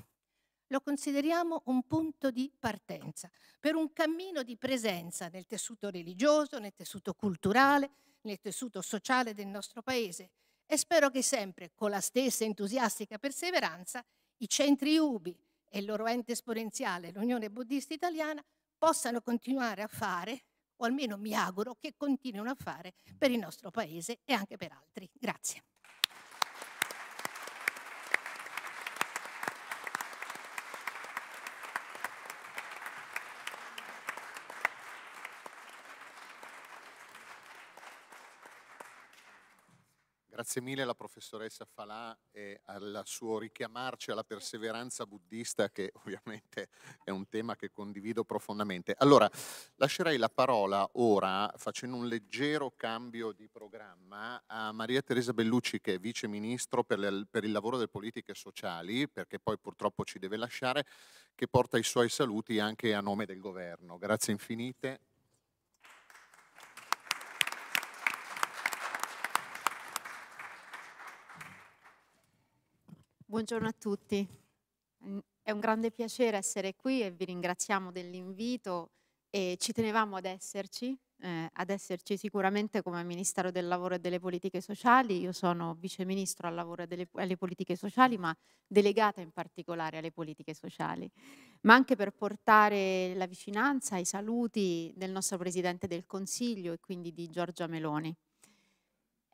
Lo consideriamo un punto di partenza per un cammino di presenza nel tessuto religioso, nel tessuto culturale, nel tessuto sociale del nostro Paese e spero che sempre, con la stessa entusiastica perseveranza, i centri UBI e il loro ente esponenziale, l'Unione Buddista Italiana, possano continuare a fare, o almeno mi auguro che continuino a fare, per il nostro Paese e anche per altri. Grazie. Grazie mille alla professoressa Falà e al suo richiamarci alla perseveranza buddista che ovviamente è un tema che condivido profondamente. Allora, lascerei la parola ora, facendo un leggero cambio di programma, a Maria Teresa Bellucci che è Vice Ministro per, per il lavoro delle politiche sociali, perché poi purtroppo ci deve lasciare, che porta i suoi saluti anche a nome del governo. Grazie infinite Buongiorno a tutti. Mm, è un grande piacere essere qui e vi ringraziamo dell'invito e ci tenevamo ad esserci, eh, ad esserci sicuramente come Ministero del Lavoro e delle Politiche Sociali. Io sono Vice Ministro al Lavoro e delle, alle Politiche Sociali, ma delegata in particolare alle politiche sociali, ma anche per portare la vicinanza, i saluti del nostro Presidente del Consiglio e quindi di Giorgia Meloni.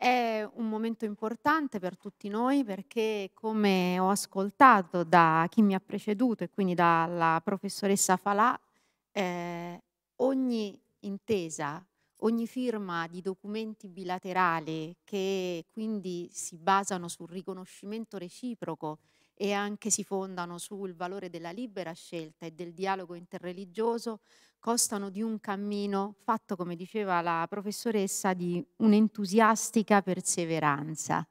È un momento importante per tutti noi perché, come ho ascoltato da chi mi ha preceduto e quindi dalla professoressa Falà, eh, ogni intesa, ogni firma di documenti bilaterali che quindi si basano sul riconoscimento reciproco e anche si fondano sul valore della libera scelta e del dialogo interreligioso costano di un cammino fatto, come diceva la professoressa, di un'entusiastica perseveranza.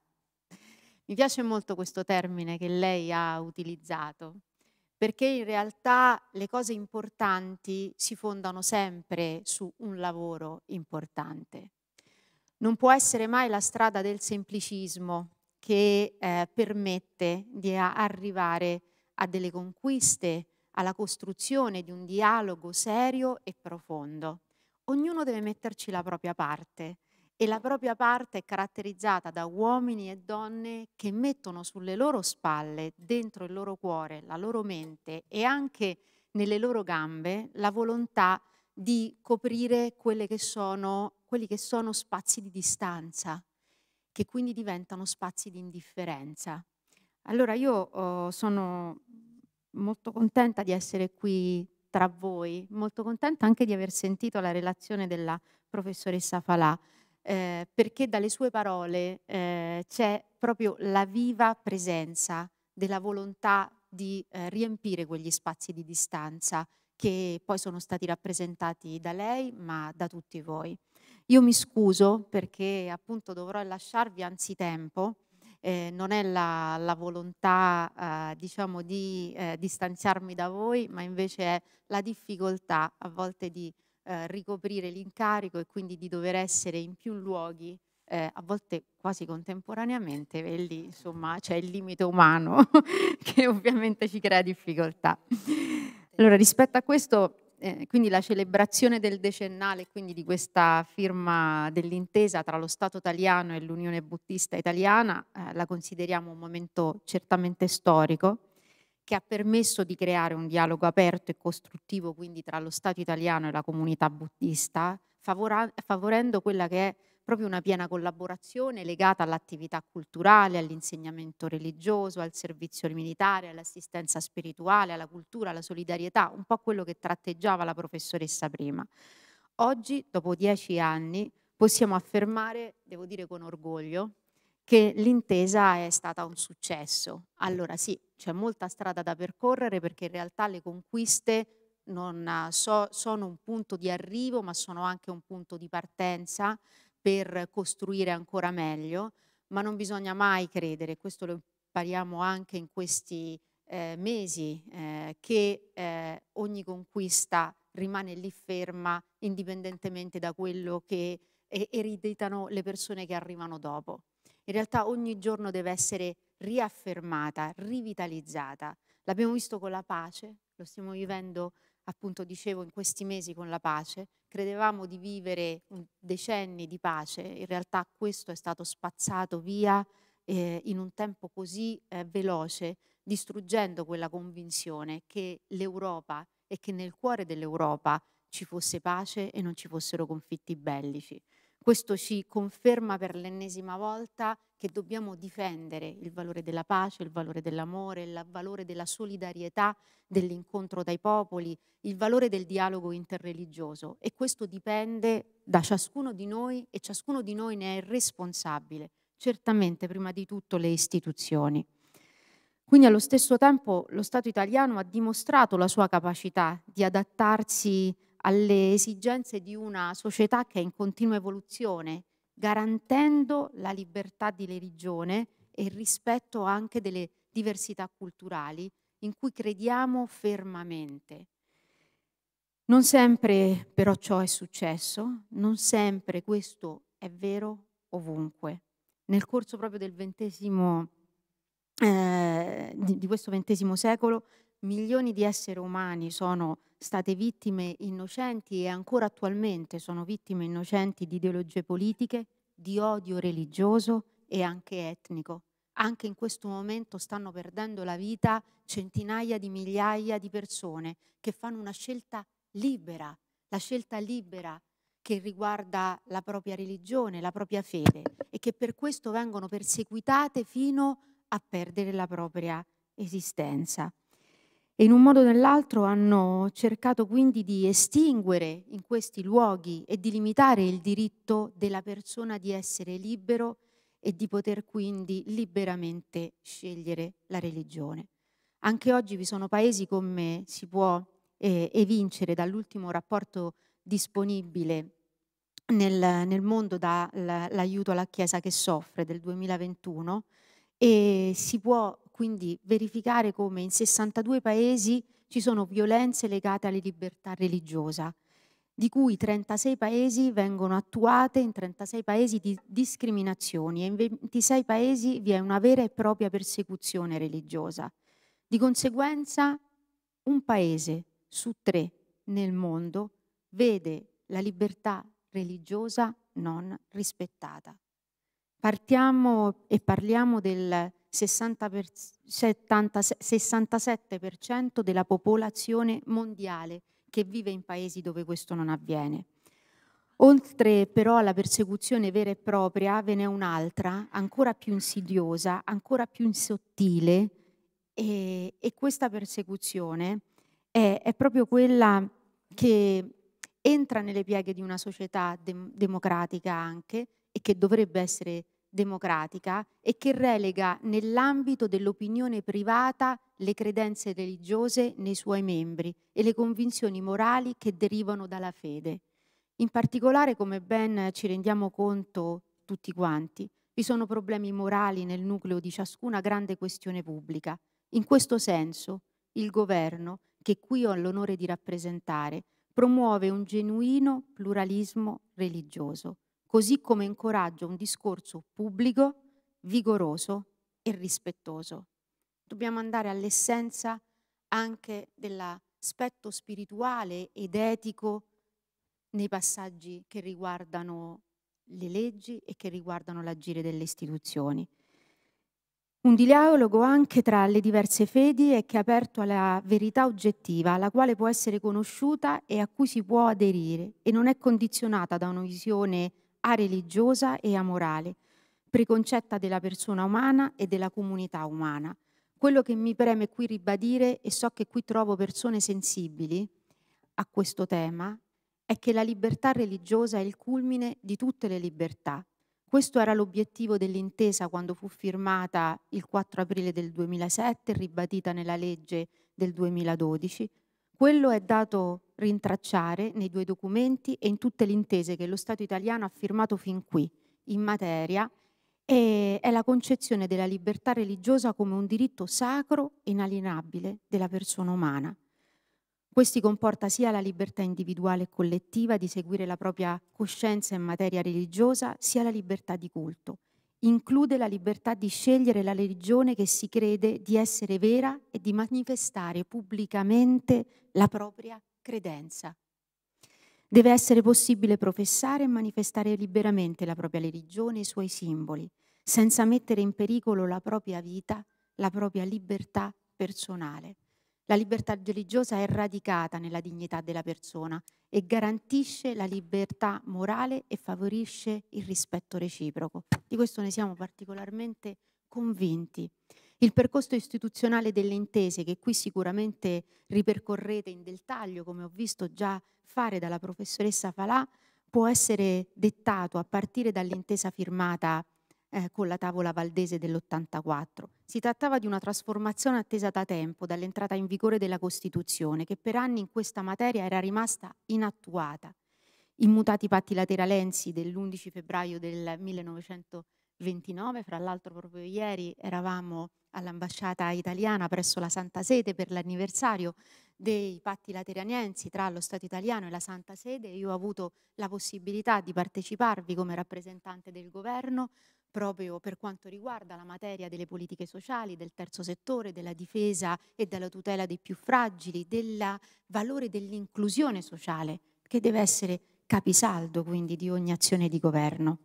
Mi piace molto questo termine che lei ha utilizzato, perché in realtà le cose importanti si fondano sempre su un lavoro importante. Non può essere mai la strada del semplicismo che eh, permette di arrivare a delle conquiste, alla costruzione di un dialogo serio e profondo. Ognuno deve metterci la propria parte e la propria parte è caratterizzata da uomini e donne che mettono sulle loro spalle, dentro il loro cuore, la loro mente e anche nelle loro gambe la volontà di coprire che sono, quelli che sono spazi di distanza, che quindi diventano spazi di indifferenza. Allora io oh, sono molto contenta di essere qui tra voi, molto contenta anche di aver sentito la relazione della professoressa Falà, eh, perché dalle sue parole eh, c'è proprio la viva presenza della volontà di eh, riempire quegli spazi di distanza che poi sono stati rappresentati da lei, ma da tutti voi. Io mi scuso perché appunto dovrò lasciarvi anzitempo eh, non è la, la volontà eh, diciamo di eh, distanziarmi da voi, ma invece è la difficoltà a volte di eh, ricoprire l'incarico e quindi di dover essere in più luoghi eh, a volte quasi contemporaneamente, e lì insomma c'è il limite umano che ovviamente ci crea difficoltà. Allora rispetto a questo eh, quindi la celebrazione del decennale, quindi di questa firma dell'intesa tra lo Stato italiano e l'Unione Buddista italiana, eh, la consideriamo un momento certamente storico che ha permesso di creare un dialogo aperto e costruttivo quindi tra lo Stato italiano e la comunità buddista, favorendo quella che è proprio una piena collaborazione legata all'attività culturale, all'insegnamento religioso, al servizio militare, all'assistenza spirituale, alla cultura, alla solidarietà, un po' quello che tratteggiava la professoressa prima. Oggi, dopo dieci anni, possiamo affermare, devo dire con orgoglio, che l'intesa è stata un successo. Allora sì, c'è molta strada da percorrere perché in realtà le conquiste non so, sono un punto di arrivo ma sono anche un punto di partenza per costruire ancora meglio, ma non bisogna mai credere, questo lo impariamo anche in questi eh, mesi, eh, che eh, ogni conquista rimane lì ferma indipendentemente da quello che ereditano le persone che arrivano dopo. In realtà ogni giorno deve essere riaffermata, rivitalizzata. L'abbiamo visto con la pace, lo stiamo vivendo appunto dicevo in questi mesi con la pace, Credevamo di vivere decenni di pace, in realtà questo è stato spazzato via eh, in un tempo così eh, veloce, distruggendo quella convinzione che l'Europa e che nel cuore dell'Europa ci fosse pace e non ci fossero conflitti bellici. Questo ci conferma per l'ennesima volta che dobbiamo difendere il valore della pace, il valore dell'amore, il valore della solidarietà, dell'incontro dai popoli, il valore del dialogo interreligioso e questo dipende da ciascuno di noi e ciascuno di noi ne è responsabile, certamente prima di tutto le istituzioni. Quindi allo stesso tempo lo Stato italiano ha dimostrato la sua capacità di adattarsi alle esigenze di una società che è in continua evoluzione, garantendo la libertà di religione e il rispetto anche delle diversità culturali in cui crediamo fermamente. Non sempre però ciò è successo, non sempre questo è vero ovunque. Nel corso proprio del ventesimo, eh, di, di questo ventesimo secolo milioni di esseri umani sono state vittime innocenti e ancora attualmente sono vittime innocenti di ideologie politiche, di odio religioso e anche etnico. Anche in questo momento stanno perdendo la vita centinaia di migliaia di persone che fanno una scelta libera, la scelta libera che riguarda la propria religione, la propria fede e che per questo vengono perseguitate fino a perdere la propria esistenza. E in un modo o nell'altro hanno cercato quindi di estinguere in questi luoghi e di limitare il diritto della persona di essere libero e di poter quindi liberamente scegliere la religione. Anche oggi vi sono paesi come si può eh, evincere dall'ultimo rapporto disponibile nel, nel mondo dall'aiuto alla Chiesa che soffre del 2021 e si può quindi verificare come in 62 paesi ci sono violenze legate alle libertà religiosa, di cui 36 paesi vengono attuate in 36 paesi di discriminazioni e in 26 paesi vi è una vera e propria persecuzione religiosa. Di conseguenza un paese su tre nel mondo vede la libertà religiosa non rispettata. Partiamo e parliamo del 67% per, cento della popolazione mondiale che vive in paesi dove questo non avviene. Oltre però alla persecuzione vera e propria ve n'è un'altra, ancora più insidiosa, ancora più insottile, e, e questa persecuzione è, è, proprio quella che entra nelle pieghe di una società de democratica anche e che dovrebbe essere democratica e che relega nell'ambito dell'opinione privata le credenze religiose nei suoi membri e le convinzioni morali che derivano dalla fede. In particolare, come ben ci rendiamo conto tutti quanti, vi sono problemi morali nel nucleo di ciascuna grande questione pubblica. In questo senso, il governo, che qui ho l'onore di rappresentare, promuove un genuino pluralismo religioso così come incoraggia un discorso pubblico, vigoroso e rispettoso. Dobbiamo andare all'essenza anche dell'aspetto spirituale ed etico nei passaggi che riguardano le leggi e che riguardano l'agire delle istituzioni. Un dialogo anche tra le diverse fedi è che è aperto alla verità oggettiva, alla quale può essere conosciuta e a cui si può aderire e non è condizionata da una visione a-religiosa e amorale, preconcetta della persona umana e della comunità umana. Quello che mi preme qui ribadire, e so che qui trovo persone sensibili a questo tema, è che la libertà religiosa è il culmine di tutte le libertà. Questo era l'obiettivo dell'intesa quando fu firmata il 4 aprile del 2007 ribadita nella legge del 2012, quello è dato rintracciare nei due documenti e in tutte le intese che lo Stato italiano ha firmato fin qui in materia e è la concezione della libertà religiosa come un diritto sacro e inalienabile della persona umana. Questi comporta sia la libertà individuale e collettiva di seguire la propria coscienza in materia religiosa, sia la libertà di culto include la libertà di scegliere la religione che si crede di essere vera e di manifestare pubblicamente la propria credenza. Deve essere possibile professare e manifestare liberamente la propria religione e i suoi simboli, senza mettere in pericolo la propria vita, la propria libertà personale. La libertà religiosa è radicata nella dignità della persona e garantisce la libertà morale e favorisce il rispetto reciproco. Di questo ne siamo particolarmente convinti. Il percorso istituzionale delle intese, che qui sicuramente ripercorrete in dettaglio, come ho visto già fare dalla professoressa Falà, può essere dettato a partire dall'intesa firmata eh, con la tavola valdese dell'84. Si trattava di una trasformazione attesa da tempo dall'entrata in vigore della Costituzione, che per anni in questa materia era rimasta inattuata. Immutati patti lateralensi dell'11 febbraio del 1929, fra l'altro proprio ieri eravamo all'ambasciata italiana presso la Santa Sede per l'anniversario dei patti lateraniensi tra lo Stato italiano e la Santa Sede. Io ho avuto la possibilità di parteciparvi come rappresentante del governo, proprio per quanto riguarda la materia delle politiche sociali, del terzo settore, della difesa e della tutela dei più fragili, del valore dell'inclusione sociale, che deve essere capisaldo quindi di ogni azione di governo.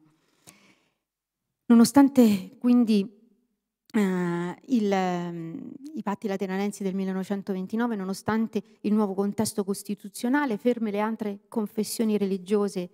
Nonostante quindi Uh, il, mm, I patti lateranensi del 1929, nonostante il nuovo contesto costituzionale, ferme le altre confessioni religiose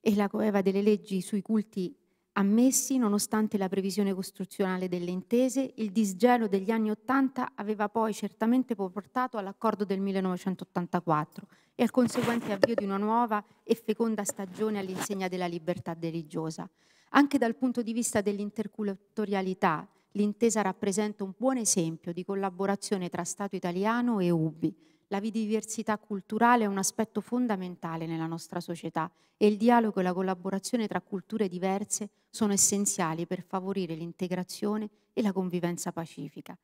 e la coeva delle leggi sui culti ammessi, nonostante la previsione costituzionale delle intese, il disgelo degli anni Ottanta aveva poi certamente portato all'accordo del 1984 e al conseguente avvio di una nuova e feconda stagione all'insegna della libertà religiosa. Anche dal punto di vista dell'intercultorialità, l'intesa rappresenta un buon esempio di collaborazione tra Stato italiano e UBI, la biodiversità culturale è un aspetto fondamentale nella nostra società e il dialogo e la collaborazione tra culture diverse sono essenziali per favorire l'integrazione e la convivenza pacifica.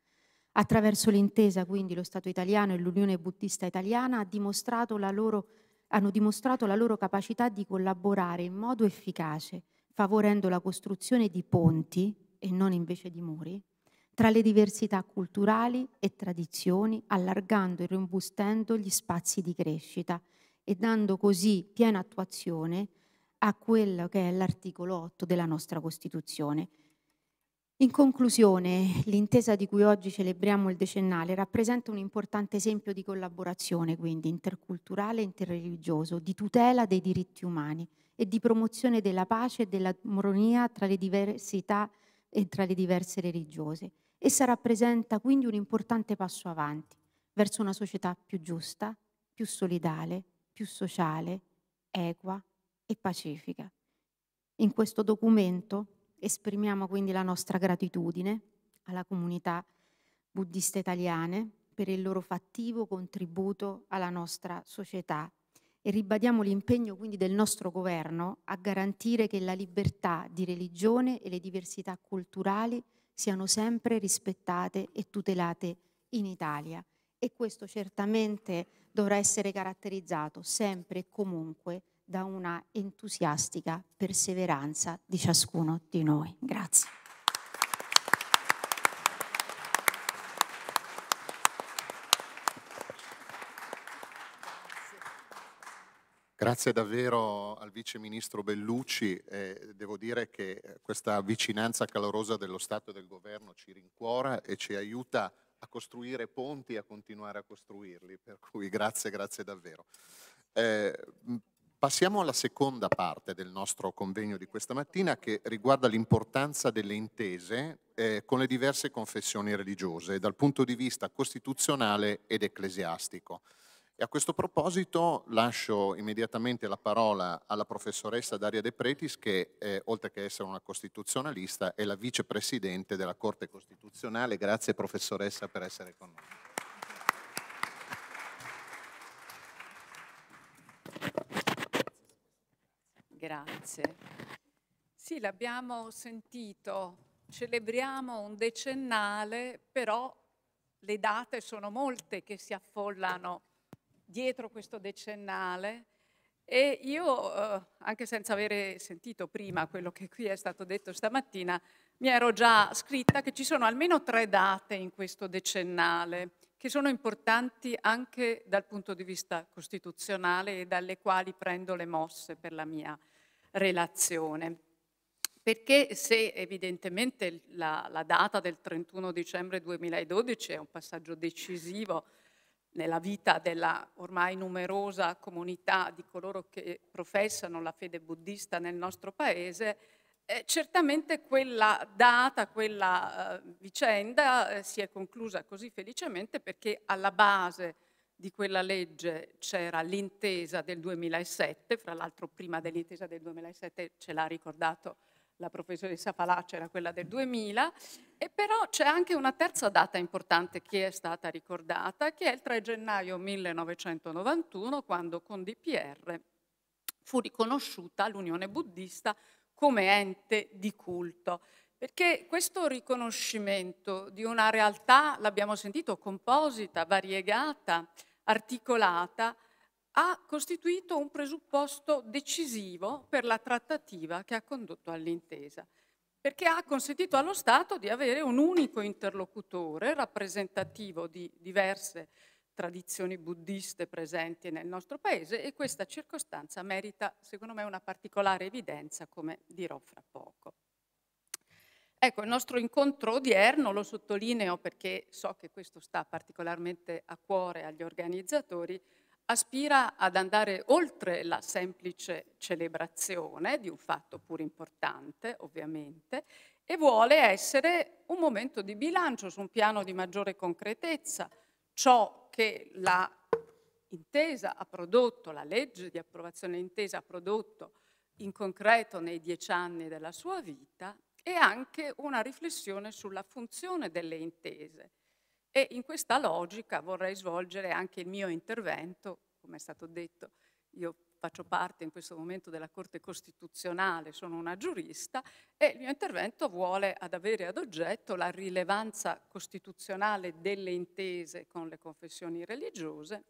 Attraverso l'intesa, quindi, lo Stato italiano e l'Unione Buddista italiana dimostrato loro, hanno dimostrato la loro capacità di collaborare in modo efficace, favorendo la costruzione di ponti e non invece di muri, tra le diversità culturali e tradizioni, allargando e rimbustendo gli spazi di crescita e dando così piena attuazione a quello che è l'articolo 8 della nostra Costituzione. In conclusione, l'intesa di cui oggi celebriamo il decennale rappresenta un importante esempio di collaborazione, quindi interculturale e interreligioso, di tutela dei diritti umani e di promozione della pace e dell'armonia tra le diversità e tra le diverse religiose. Essa rappresenta quindi un importante passo avanti verso una società più giusta, più solidale, più sociale, equa e pacifica. In questo documento esprimiamo quindi la nostra gratitudine alla comunità buddista italiane per il loro fattivo contributo alla nostra società e ribadiamo l'impegno quindi del nostro governo a garantire che la libertà di religione e le diversità culturali siano sempre rispettate e tutelate in Italia. E questo certamente dovrà essere caratterizzato sempre e comunque da una entusiastica perseveranza di ciascuno di noi. Grazie. Grazie davvero al Vice Ministro Bellucci, eh, devo dire che eh, questa vicinanza calorosa dello Stato e del Governo ci rincuora e ci aiuta a costruire ponti e a continuare a costruirli, per cui grazie, grazie davvero. Eh, passiamo alla seconda parte del nostro convegno di questa mattina che riguarda l'importanza delle intese eh, con le diverse confessioni religiose dal punto di vista costituzionale ed ecclesiastico. E a questo proposito lascio immediatamente la parola alla professoressa Daria De Pretis che è, oltre che essere una costituzionalista è la vicepresidente della Corte Costituzionale. Grazie professoressa per essere con noi. Grazie. Sì, l'abbiamo sentito, celebriamo un decennale, però le date sono molte che si affollano dietro questo decennale e io, eh, anche senza avere sentito prima quello che qui è stato detto stamattina, mi ero già scritta che ci sono almeno tre date in questo decennale che sono importanti anche dal punto di vista costituzionale e dalle quali prendo le mosse per la mia relazione. Perché se evidentemente la, la data del 31 dicembre 2012 è un passaggio decisivo nella vita della ormai numerosa comunità di coloro che professano la fede buddista nel nostro paese, eh, certamente quella data, quella eh, vicenda eh, si è conclusa così felicemente perché alla base di quella legge c'era l'intesa del 2007, fra l'altro prima dell'intesa del 2007 ce l'ha ricordato la professoressa Palaccia era quella del 2000, e però c'è anche una terza data importante che è stata ricordata, che è il 3 gennaio 1991, quando con DPR fu riconosciuta l'Unione Buddista come ente di culto. Perché questo riconoscimento di una realtà, l'abbiamo sentito, composita, variegata, articolata, ha costituito un presupposto decisivo per la trattativa che ha condotto all'intesa, perché ha consentito allo Stato di avere un unico interlocutore rappresentativo di diverse tradizioni buddiste presenti nel nostro paese e questa circostanza merita, secondo me, una particolare evidenza, come dirò fra poco. Ecco, il nostro incontro odierno, lo sottolineo perché so che questo sta particolarmente a cuore agli organizzatori, aspira ad andare oltre la semplice celebrazione di un fatto pur importante, ovviamente, e vuole essere un momento di bilancio su un piano di maggiore concretezza. Ciò che la intesa ha prodotto, la legge di approvazione intesa ha prodotto in concreto nei dieci anni della sua vita, e anche una riflessione sulla funzione delle intese e in questa logica vorrei svolgere anche il mio intervento, come è stato detto, io faccio parte in questo momento della Corte Costituzionale, sono una giurista e il mio intervento vuole ad avere ad oggetto la rilevanza costituzionale delle intese con le confessioni religiose,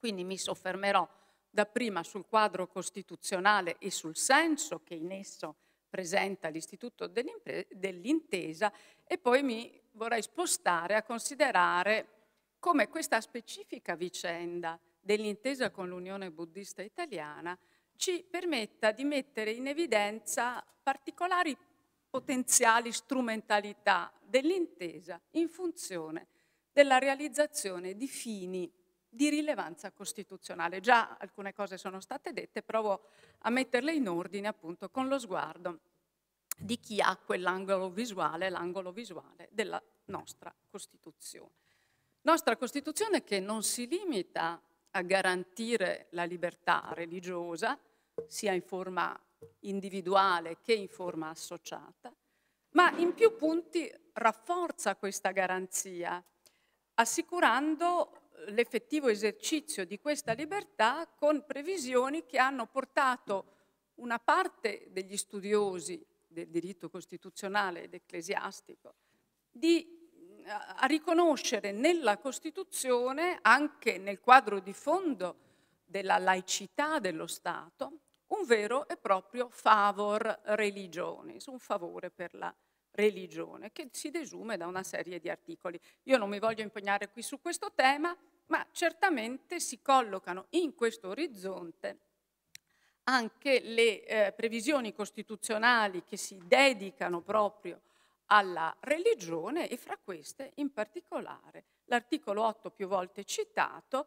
quindi mi soffermerò dapprima sul quadro costituzionale e sul senso che in esso presenta l'istituto dell'intesa e poi mi vorrei spostare a considerare come questa specifica vicenda dell'intesa con l'Unione Buddista Italiana ci permetta di mettere in evidenza particolari potenziali strumentalità dell'intesa in funzione della realizzazione di fini di rilevanza costituzionale. Già alcune cose sono state dette, provo a metterle in ordine appunto con lo sguardo di chi ha quell'angolo visuale, l'angolo visuale della nostra Costituzione. Nostra Costituzione che non si limita a garantire la libertà religiosa, sia in forma individuale che in forma associata, ma in più punti rafforza questa garanzia, assicurando l'effettivo esercizio di questa libertà con previsioni che hanno portato una parte degli studiosi del diritto costituzionale ed ecclesiastico, di eh, a riconoscere nella Costituzione, anche nel quadro di fondo della laicità dello Stato, un vero e proprio favor religionis, un favore per la religione, che si desume da una serie di articoli. Io non mi voglio impegnare qui su questo tema, ma certamente si collocano in questo orizzonte anche le eh, previsioni costituzionali che si dedicano proprio alla religione e fra queste in particolare l'articolo 8 più volte citato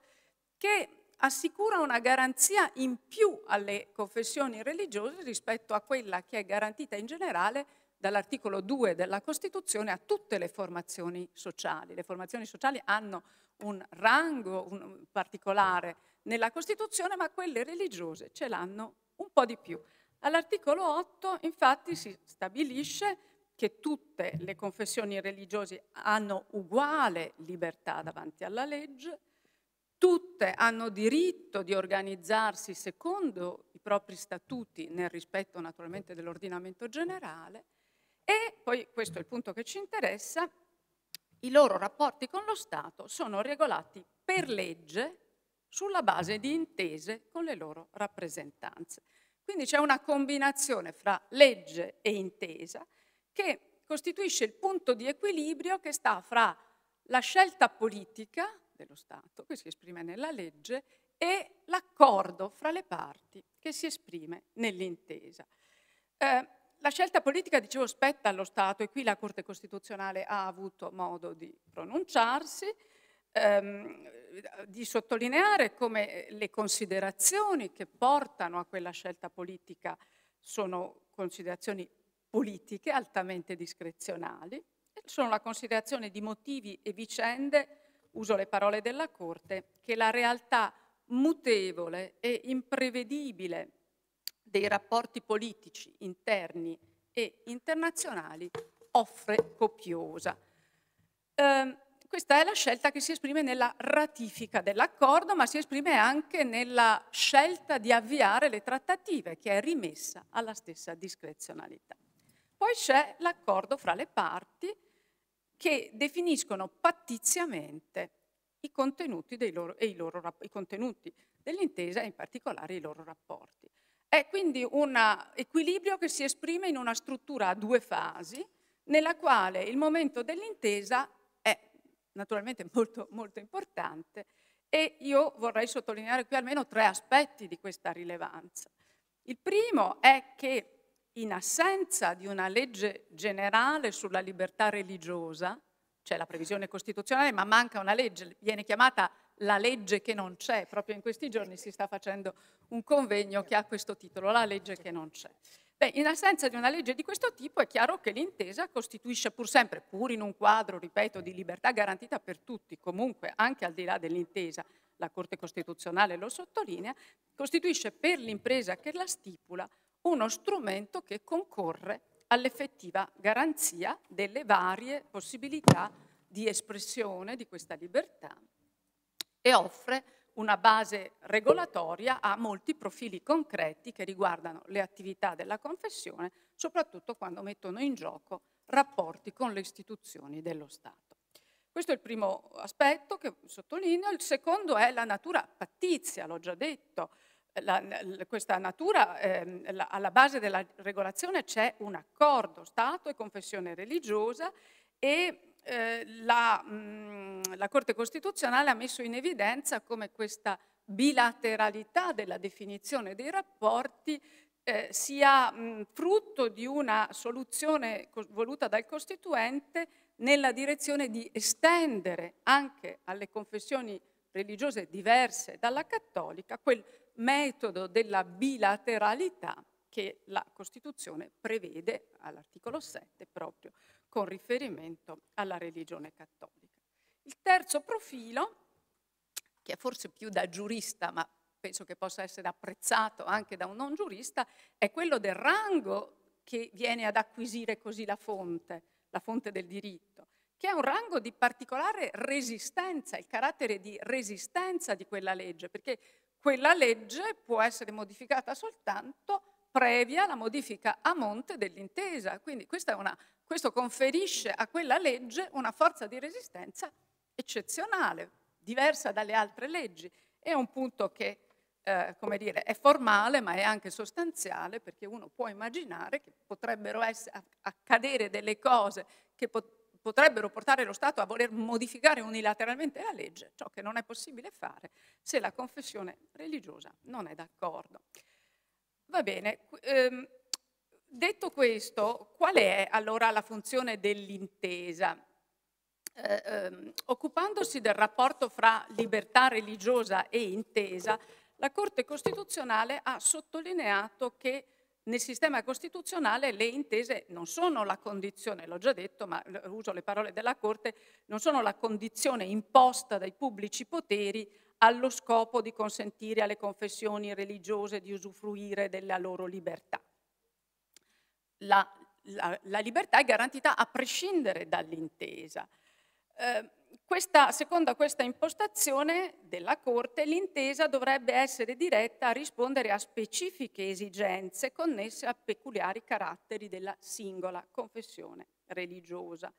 che assicura una garanzia in più alle confessioni religiose rispetto a quella che è garantita in generale dall'articolo 2 della Costituzione a tutte le formazioni sociali. Le formazioni sociali hanno un rango un particolare nella Costituzione, ma quelle religiose ce l'hanno un po' di più. All'articolo 8 infatti si stabilisce che tutte le confessioni religiose hanno uguale libertà davanti alla legge, tutte hanno diritto di organizzarsi secondo i propri statuti nel rispetto naturalmente dell'ordinamento generale e poi questo è il punto che ci interessa, i loro rapporti con lo Stato sono regolati per legge sulla base di intese con le loro rappresentanze. Quindi c'è una combinazione fra legge e intesa che costituisce il punto di equilibrio che sta fra la scelta politica dello Stato, che si esprime nella legge, e l'accordo fra le parti, che si esprime nell'intesa. Eh, la scelta politica, dicevo, spetta allo Stato e qui la Corte Costituzionale ha avuto modo di pronunciarsi, ehm, di sottolineare come eh, le considerazioni che portano a quella scelta politica sono considerazioni politiche altamente discrezionali, sono la considerazione di motivi e vicende, uso le parole della Corte, che la realtà mutevole e imprevedibile dei rapporti politici interni e internazionali offre copiosa. Eh, questa è la scelta che si esprime nella ratifica dell'accordo, ma si esprime anche nella scelta di avviare le trattative, che è rimessa alla stessa discrezionalità. Poi c'è l'accordo fra le parti che definiscono pattiziamente i contenuti, loro, i loro, i contenuti dell'intesa e in particolare i loro rapporti. È quindi un equilibrio che si esprime in una struttura a due fasi, nella quale il momento dell'intesa naturalmente molto, molto importante e io vorrei sottolineare qui almeno tre aspetti di questa rilevanza. Il primo è che in assenza di una legge generale sulla libertà religiosa, c'è la previsione costituzionale, ma manca una legge, viene chiamata la legge che non c'è, proprio in questi giorni si sta facendo un convegno che ha questo titolo, la legge che non c'è. Beh, in assenza di una legge di questo tipo è chiaro che l'intesa costituisce pur sempre, pur in un quadro, ripeto, di libertà garantita per tutti, comunque anche al di là dell'intesa, la Corte Costituzionale lo sottolinea, costituisce per l'impresa che la stipula uno strumento che concorre all'effettiva garanzia delle varie possibilità di espressione di questa libertà e offre una base regolatoria ha molti profili concreti che riguardano le attività della confessione, soprattutto quando mettono in gioco rapporti con le istituzioni dello Stato. Questo è il primo aspetto che sottolineo. Il secondo è la natura pattizia, l'ho già detto. La, questa natura, eh, la, alla base della regolazione c'è un accordo Stato e confessione religiosa e eh, la, mh, mm, la Corte Costituzionale ha messo in evidenza come questa bilateralità della definizione dei rapporti eh, sia mh, mm, frutto di una soluzione voluta dal Costituente nella direzione di estendere anche alle confessioni religiose diverse dalla cattolica quel metodo della bilateralità che la Costituzione prevede all'articolo 7 proprio con riferimento alla religione cattolica. Il terzo profilo, che è forse più da giurista, ma penso che possa essere apprezzato anche da un non giurista, è quello del rango che viene ad acquisire così la fonte, la fonte del diritto, che è un rango di particolare resistenza, il carattere di resistenza di quella legge, perché quella legge può essere modificata soltanto previa la modifica a monte dell'intesa. Quindi una, questo conferisce a quella legge una forza di resistenza eccezionale, diversa dalle altre leggi. È un punto che, eh, come dire, è formale ma è anche sostanziale perché uno può immaginare che potrebbero essere, accadere delle cose che potrebbero portare lo Stato a voler modificare unilateralmente la legge, ciò che non è possibile fare se la confessione religiosa non è d'accordo. Va bene. Ehm, detto questo, qual è allora la funzione dell'intesa? Eh, ehm, occupandosi del rapporto fra libertà religiosa e intesa, la Corte Costituzionale ha sottolineato che nel sistema costituzionale le intese non sono la condizione, l'ho già detto, ma uso le parole della Corte, non sono la condizione imposta dai pubblici poteri allo scopo di consentire alle confessioni religiose di usufruire della loro libertà. La, la, la libertà è garantita a prescindere dall'intesa. Eh, secondo questa impostazione della Corte, l'intesa dovrebbe essere diretta a rispondere a specifiche esigenze connesse a peculiari caratteri della singola confessione religiosa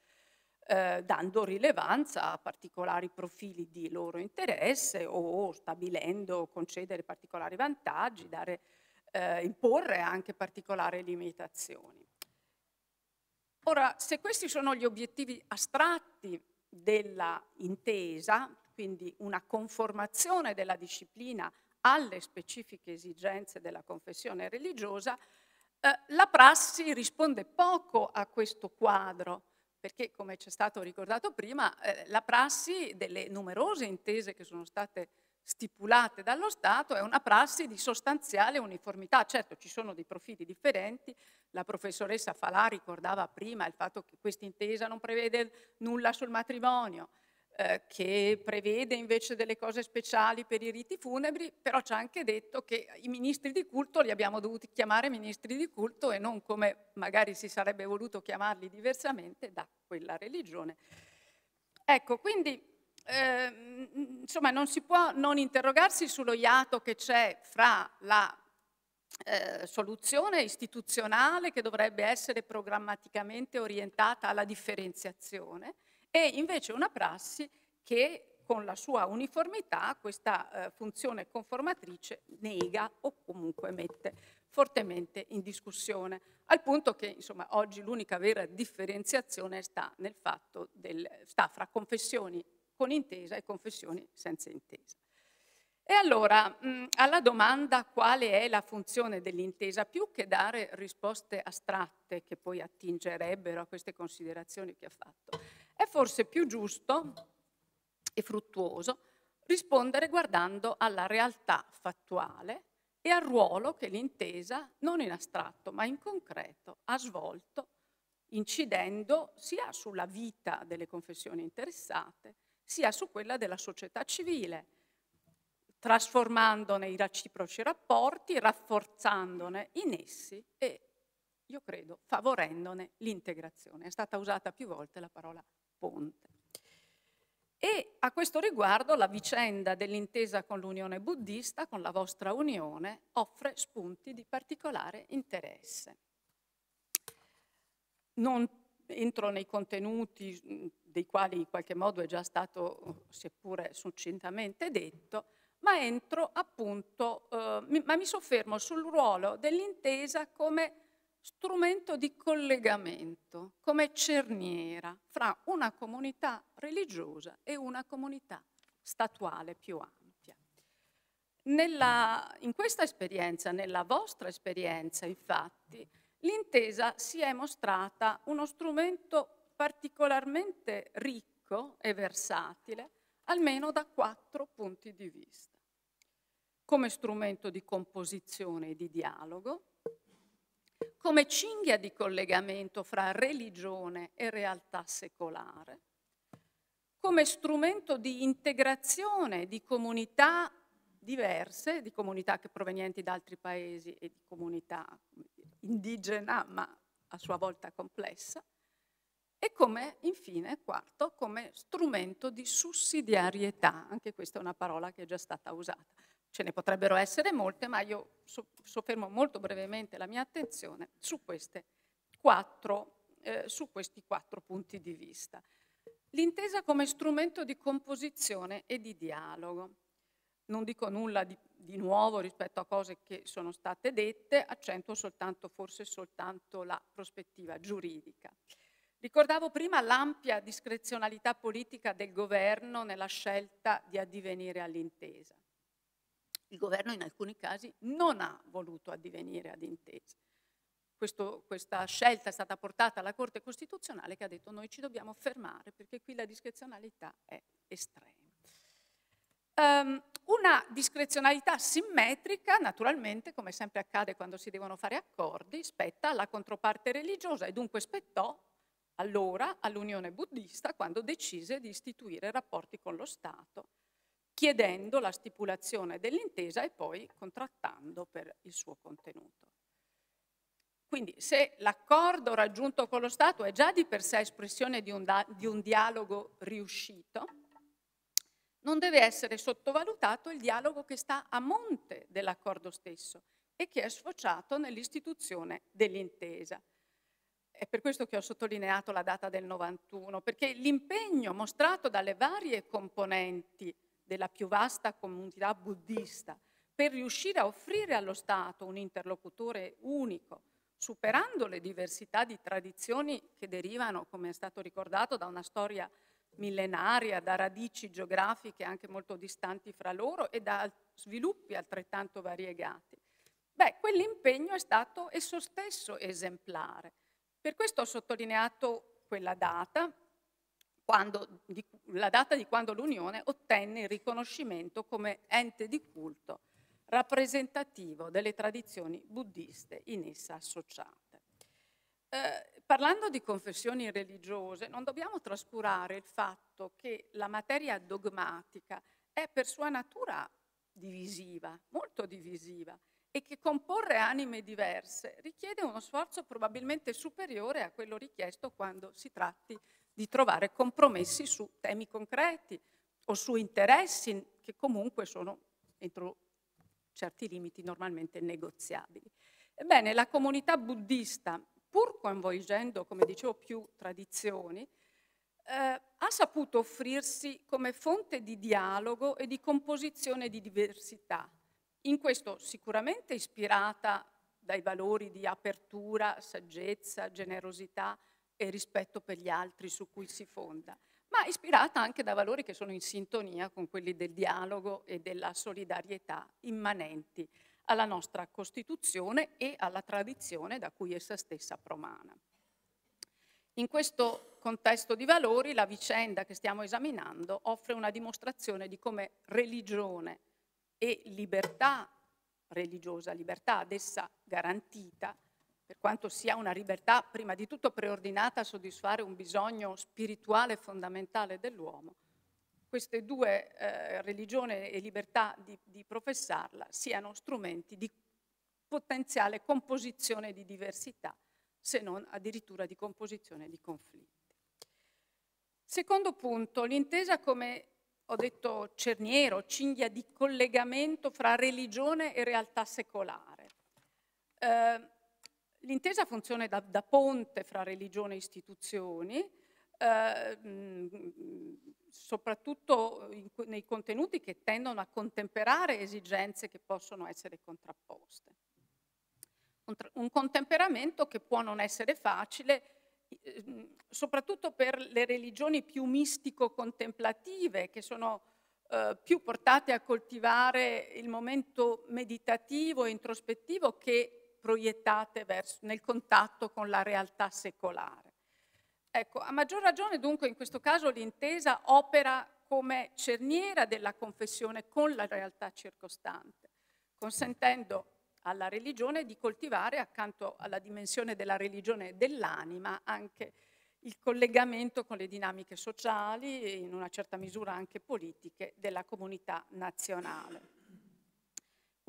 eh, dando rilevanza a particolari profili di loro interesse o stabilendo, concedere particolari vantaggi, dare, eh, imporre anche particolari limitazioni. Ora, se questi sono gli obiettivi astratti della intesa, quindi una conformazione della disciplina alle specifiche esigenze della confessione religiosa, eh, la prassi risponde poco a questo quadro, perché come ci è stato ricordato prima, eh, la prassi delle numerose intese che sono state stipulate dallo Stato è una prassi di sostanziale uniformità. Certo ci sono dei profili differenti, la professoressa Falà ricordava prima il fatto che questa intesa non prevede nulla sul matrimonio, eh, che prevede invece delle cose speciali per i riti funebri, però ci ha anche detto che i ministri di culto li abbiamo dovuti chiamare ministri di culto e non come magari si sarebbe voluto chiamarli diversamente da quella religione. Ecco, quindi eh, insomma non si può non interrogarsi sullo iato che c'è fra la eh, soluzione istituzionale che dovrebbe essere programmaticamente orientata alla differenziazione e invece una prassi che con la sua uniformità questa eh, funzione conformatrice nega o comunque mette fortemente in discussione, al punto che insomma, oggi l'unica vera differenziazione sta, nel fatto del, sta fra confessioni con intesa e confessioni senza intesa. E allora, mh, mm, alla domanda quale è la funzione dell'intesa, più che dare risposte astratte che poi attingerebbero a queste considerazioni che ha fatto, è forse più giusto e fruttuoso rispondere guardando alla realtà fattuale e al ruolo che l'intesa, non in astratto ma in concreto, ha svolto incidendo sia sulla vita delle confessioni interessate, sia su quella della società civile, trasformandone i reciproci rapporti, rafforzandone i nessi e, io credo, favorendone l'integrazione. È stata usata più volte la parola ponte. E a questo riguardo la vicenda dell'intesa con l'Unione Buddista, con la vostra Unione, offre spunti di particolare interesse. Non entro nei contenuti mm, dei quali in qualche modo è già stato, seppure succintamente, detto, ma entro appunto, eh, ma mi soffermo sul ruolo dell'intesa come strumento di collegamento, come cerniera fra una comunità religiosa e una comunità statuale più ampia. Nella, in questa esperienza, nella vostra esperienza infatti, l'intesa si è mostrata uno strumento particolarmente ricco e versatile, almeno da quattro punti di vista. Come strumento di composizione e di dialogo, come cinghia di collegamento fra religione e realtà secolare, come strumento di integrazione di comunità diverse, di comunità che provenienti da altri paesi e di comunità indigena ma a sua volta complessa, e come, infine, quarto, come strumento di sussidiarietà, anche questa è una parola che è già stata usata, ce ne potrebbero essere molte, ma io soffermo molto brevemente la mia attenzione su, quattro, eh, su questi quattro punti di vista. L'intesa come strumento di composizione e di dialogo. Non dico nulla di, di, nuovo rispetto a cose che sono state dette, accento soltanto, forse soltanto la prospettiva giuridica. Ricordavo prima l'ampia discrezionalità politica del governo nella scelta di addivenire all'intesa il governo in alcuni casi non ha voluto addivenire ad intese. Questo, questa scelta è stata portata alla Corte Costituzionale che ha detto noi ci dobbiamo fermare perché qui la discrezionalità è estrema. Um, una discrezionalità simmetrica, naturalmente, come sempre accade quando si devono fare accordi, spetta alla controparte religiosa e dunque spettò allora all'Unione Buddista quando decise di istituire rapporti con lo Stato chiedendo la stipulazione dell'intesa e poi contrattando per il suo contenuto. Quindi se l'accordo raggiunto con lo Stato è già di per sé espressione di un, di un dialogo riuscito, non deve essere sottovalutato il dialogo che sta a monte dell'accordo stesso e che è sfociato nell'istituzione dell'intesa. È per questo che ho sottolineato la data del 91, perché l'impegno mostrato dalle varie componenti della più vasta comunità buddista per riuscire a offrire allo Stato un interlocutore unico, superando le diversità di tradizioni che derivano, come è stato ricordato, da una storia millenaria, da radici geografiche anche molto distanti fra loro e da sviluppi altrettanto variegati. Beh, quell'impegno è stato esso stesso esemplare. Per questo ho sottolineato quella data, quando, di, la data di quando l'Unione ottenne il riconoscimento come ente di culto rappresentativo delle tradizioni buddiste in essa associate. Eh, parlando di confessioni religiose, non dobbiamo trascurare il fatto che la materia dogmatica è per sua natura divisiva, molto divisiva, e che comporre anime diverse richiede uno sforzo probabilmente superiore a quello richiesto quando si tratti di di trovare compromessi su temi concreti o su interessi che comunque sono entro certi limiti normalmente negoziabili. Ebbene, la comunità buddista, pur coinvolgendo, come dicevo, più tradizioni, eh, ha saputo offrirsi come fonte di dialogo e di composizione di diversità, in questo sicuramente ispirata dai valori di apertura, saggezza, generosità, e rispetto per gli altri su cui si fonda, ma ispirata anche da valori che sono in sintonia con quelli del dialogo e della solidarietà immanenti alla nostra Costituzione e alla tradizione da cui essa stessa promana. In questo contesto di valori la vicenda che stiamo esaminando offre una dimostrazione di come religione e libertà religiosa, libertà ad essa garantita, per quanto sia una libertà prima di tutto preordinata a soddisfare un bisogno spirituale fondamentale dell'uomo, queste due, eh, religione e libertà di, di professarla, siano strumenti di potenziale composizione di diversità, se non addirittura di composizione di conflitti. Secondo punto, l'intesa come ho detto cerniero, cinghia di collegamento fra religione e realtà secolare. Eh, L'intesa funziona da, da, ponte fra religione e istituzioni, eh, mm, soprattutto in, nei contenuti che tendono a contemperare esigenze che possono essere contrapposte. Un, un contemperamento che può non essere facile, eh, mm, soprattutto per le religioni più mistico-contemplative, che sono eh, più portate a coltivare il momento meditativo e introspettivo che proiettate verso, nel contatto con la realtà secolare. Ecco, a maggior ragione dunque in questo caso l'intesa opera come cerniera della confessione con la realtà circostante, consentendo alla religione di coltivare accanto alla dimensione della religione dell'anima anche il collegamento con le dinamiche sociali e in una certa misura anche politiche della comunità nazionale.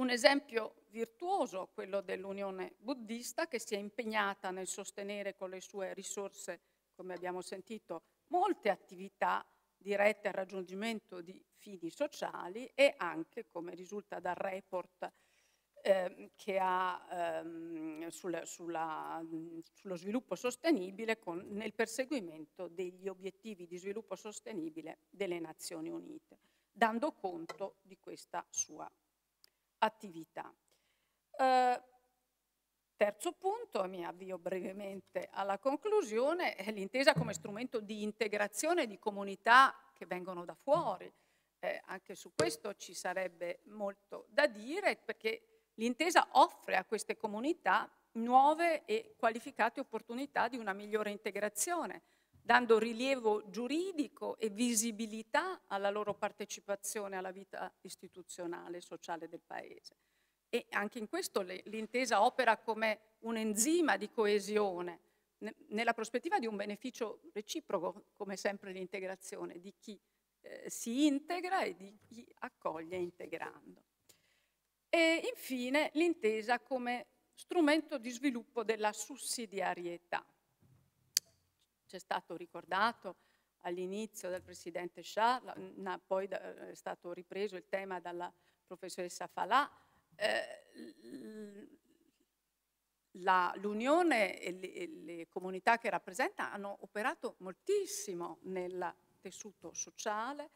Un esempio virtuoso, quello dell'Unione Buddista, che si è impegnata nel sostenere con le sue risorse, come abbiamo sentito, molte attività dirette al raggiungimento di fini sociali e anche, come risulta dal report eh, che ha ehm, sulla, sulla, sullo sviluppo sostenibile, con, nel perseguimento degli obiettivi di sviluppo sostenibile delle Nazioni Unite, dando conto di questa sua attività. Eh, terzo punto, mi avvio brevemente alla conclusione, è l'intesa come strumento di integrazione di comunità che vengono da fuori. Eh, anche su questo ci sarebbe molto da dire perché l'intesa offre a queste comunità nuove e qualificate opportunità di una migliore integrazione dando rilievo giuridico e visibilità alla loro partecipazione alla vita istituzionale e sociale del Paese. E anche in questo l'intesa opera come un enzima di coesione, nella prospettiva di un beneficio reciproco, come sempre l'integrazione, di chi eh, si integra e di chi accoglie integrando. E infine l'intesa come strumento di sviluppo della sussidiarietà c'è stato ricordato all'inizio dal Presidente Shah, poi eh, è stato ripreso il tema dalla professoressa Falà, eh, l'Unione e, e le, comunità che rappresenta hanno operato moltissimo nel tessuto sociale,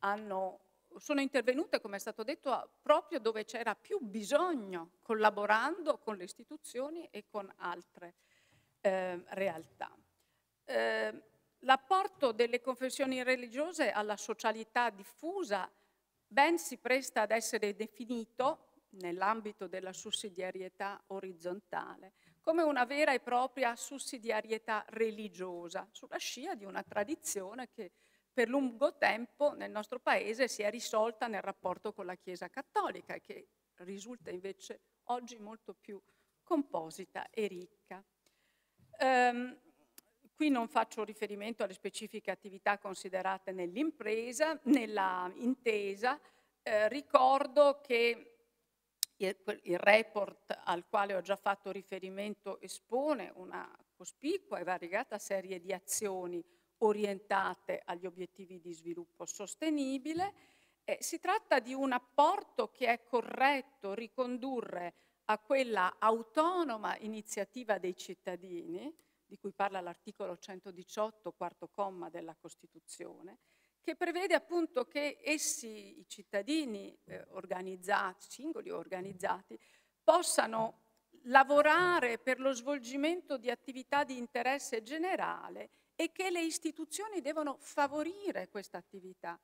hanno, sono intervenute, come è stato detto, proprio dove c'era più bisogno, collaborando con le istituzioni e con altre eh, realtà eh, l'apporto delle confessioni religiose alla socialità diffusa ben si presta ad essere definito, nell'ambito della sussidiarietà orizzontale, come una vera e propria sussidiarietà religiosa, sulla scia di una tradizione che per lungo tempo nel nostro Paese si è risolta nel rapporto con la Chiesa cattolica, e che risulta invece oggi molto più composita e ricca. Um, Qui non faccio riferimento alle specifiche attività considerate nell'impresa, nella intesa. Eh, ricordo che il, il report al quale ho già fatto riferimento espone una cospicua e variegata serie di azioni orientate agli obiettivi di sviluppo sostenibile. Eh, si tratta di un apporto che è corretto ricondurre a quella autonoma iniziativa dei cittadini di cui parla l'articolo 118, quarto comma della Costituzione, che prevede appunto che essi, i cittadini eh, organizzati, singoli o organizzati, possano lavorare per lo svolgimento di attività di interesse generale e che le istituzioni devono favorire questa attività.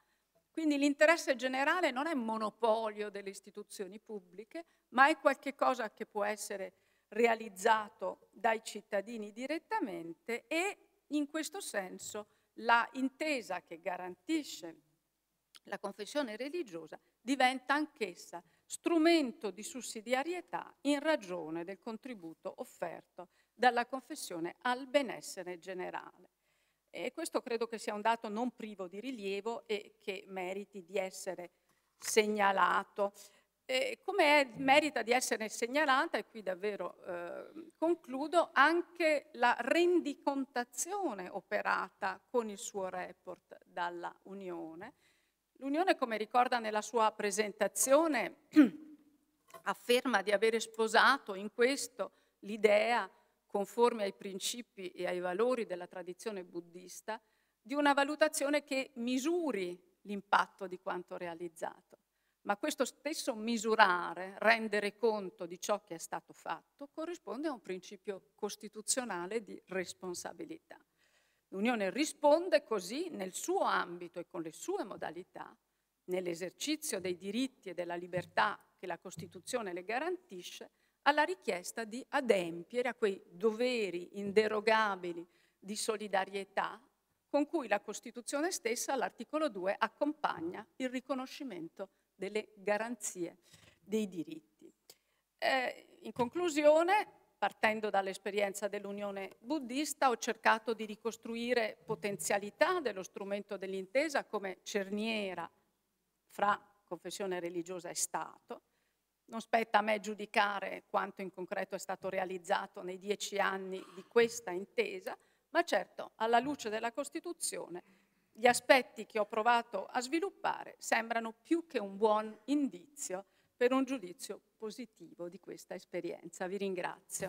Quindi l'interesse generale non è monopolio delle istituzioni pubbliche, ma è qualcosa che può essere realizzato dai cittadini direttamente e in questo senso la intesa che garantisce la confessione religiosa diventa anch'essa strumento di sussidiarietà in ragione del contributo offerto dalla confessione al benessere generale. E questo credo che sia un dato non privo di rilievo e che meriti di essere segnalato. E come merita di essere segnalata, e qui davvero eh, concludo, anche la rendicontazione operata con il suo report dalla Unione. L'Unione, come ricorda nella sua presentazione, afferma di avere sposato in questo l'idea, conforme ai principi e ai valori della tradizione buddista, di una valutazione che misuri l'impatto di quanto realizzato ma questo stesso misurare, rendere conto di ciò che è stato fatto, corrisponde a un principio costituzionale di responsabilità. L'Unione risponde così nel suo ambito e con le sue modalità, nell'esercizio dei diritti e della libertà che la Costituzione le garantisce, alla richiesta di adempiere a quei doveri inderogabili di solidarietà con cui la Costituzione stessa all'articolo 2 accompagna il riconoscimento delle garanzie dei diritti. Eh, in conclusione, partendo dall'esperienza dell'Unione Buddista, ho cercato di ricostruire potenzialità dello strumento dell'intesa come cerniera fra confessione religiosa e Stato. Non spetta a me giudicare quanto in concreto è stato realizzato nei dieci anni di questa intesa, ma certo, alla luce della Costituzione, gli aspetti che ho provato a sviluppare sembrano più che un buon indizio per un giudizio positivo di questa esperienza. Vi ringrazio.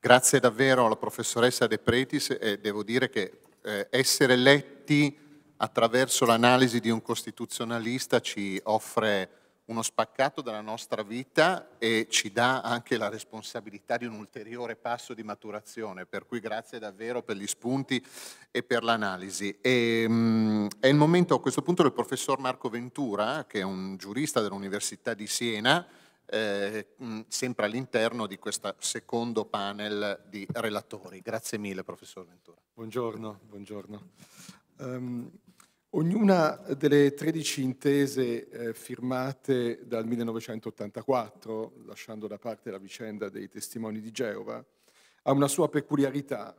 Grazie davvero alla professoressa De Pretis e devo dire che eh, essere letti attraverso l'analisi di un costituzionalista ci offre uno spaccato della nostra vita e ci dà anche la responsabilità di un ulteriore passo di maturazione, per cui grazie davvero per gli spunti e per l'analisi. E, um, è il momento a questo punto del professor Marco Ventura, che è un giurista dell'Università di Siena, eh, mm, sempre all'interno di questo secondo panel di relatori. Grazie mille, professor Ventura. Buongiorno, buongiorno. Um, ognuna delle 13 intese eh, firmate dal 1984, lasciando da parte la vicenda dei testimoni di Geova, ha una sua peculiarità,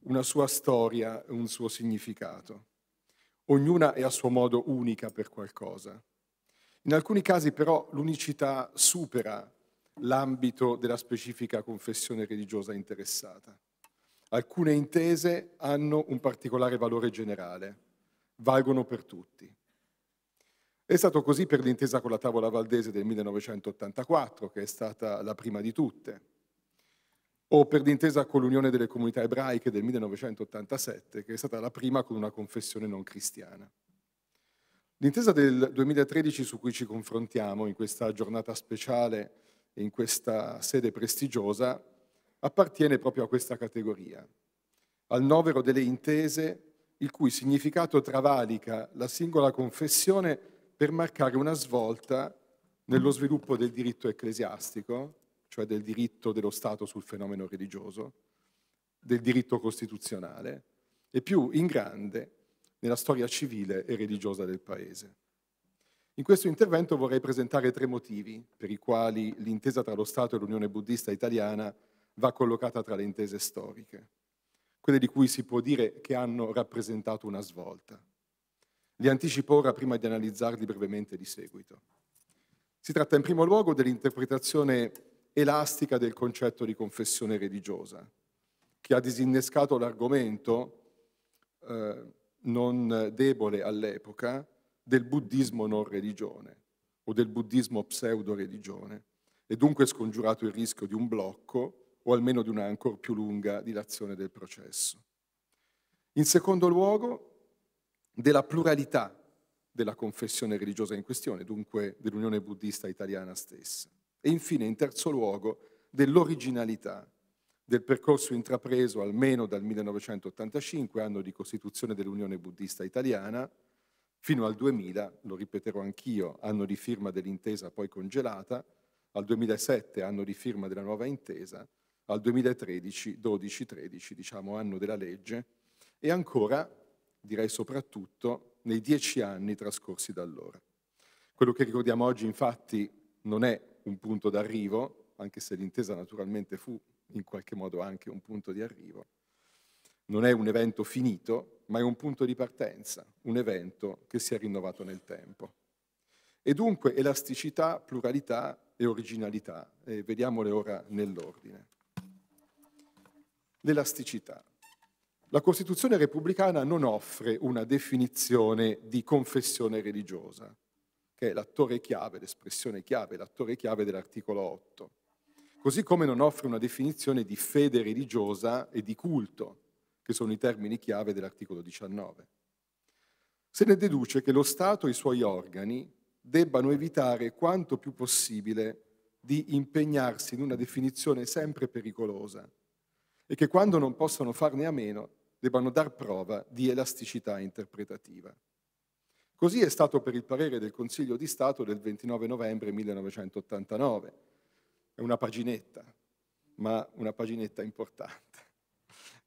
una sua storia, un suo significato. Ognuna è a suo modo unica per qualcosa. In alcuni casi però l'unicità supera l'ambito della specifica confessione religiosa interessata alcune intese hanno un particolare valore generale, valgono per tutti. È stato così per l'intesa con la tavola valdese del 1984, che è stata la prima di tutte, o per l'intesa con l'Unione delle Comunità Ebraiche del 1987, che è stata la prima con una confessione non cristiana. L'intesa del 2013 su cui ci confrontiamo in questa giornata speciale, in questa sede prestigiosa, appartiene proprio a questa categoria, al novero delle intese il cui significato travalica la singola confessione per marcare una svolta nello sviluppo del diritto ecclesiastico, cioè del diritto dello Stato sul fenomeno religioso, del diritto costituzionale, e più in grande nella storia civile e religiosa del Paese. In questo intervento vorrei presentare tre motivi per i quali l'intesa tra lo Stato e l'Unione Buddista italiana va collocata tra le intese storiche, quelle di cui si può dire che hanno rappresentato una svolta. Li anticipo ora prima di analizzarli brevemente di seguito. Si tratta in primo luogo dell'interpretazione elastica del concetto di confessione religiosa, che ha disinnescato l'argomento, eh, non debole all'epoca, del buddismo non religione o del buddismo pseudo religione e dunque scongiurato il rischio di un blocco o almeno di una ancora più lunga dilazione del processo. In secondo luogo, della pluralità della confessione religiosa in questione, dunque dell'Unione Buddista Italiana stessa. E infine, in terzo luogo, dell'originalità del percorso intrapreso almeno dal 1985, anno di costituzione dell'Unione Buddista Italiana, fino al 2000, lo ripeterò anch'io, anno di firma dell'intesa poi congelata, al 2007, anno di firma della nuova intesa, al 2013, 12, 13, diciamo anno della legge, e ancora, direi soprattutto, nei dieci anni trascorsi da allora. Quello che ricordiamo oggi infatti non è un punto d'arrivo, anche se l'intesa naturalmente fu in qualche modo anche un punto di arrivo, non è un evento finito, ma è un punto di partenza, un evento che si è rinnovato nel tempo. E dunque elasticità, pluralità e originalità, e vediamole ora nell'ordine l'elasticità. La Costituzione repubblicana non offre una definizione di confessione religiosa, che è l'attore chiave, l'espressione chiave, l'attore chiave dell'articolo 8, così come non offre una definizione di fede religiosa e di culto, che sono i termini chiave dell'articolo 19. Se ne deduce che lo Stato e i suoi organi debbano evitare quanto più possibile di impegnarsi in una definizione sempre pericolosa e che quando non possono farne a meno debbano dar prova di elasticità interpretativa. Così è stato per il parere del Consiglio di Stato del 29 novembre 1989. È una paginetta, ma una paginetta importante,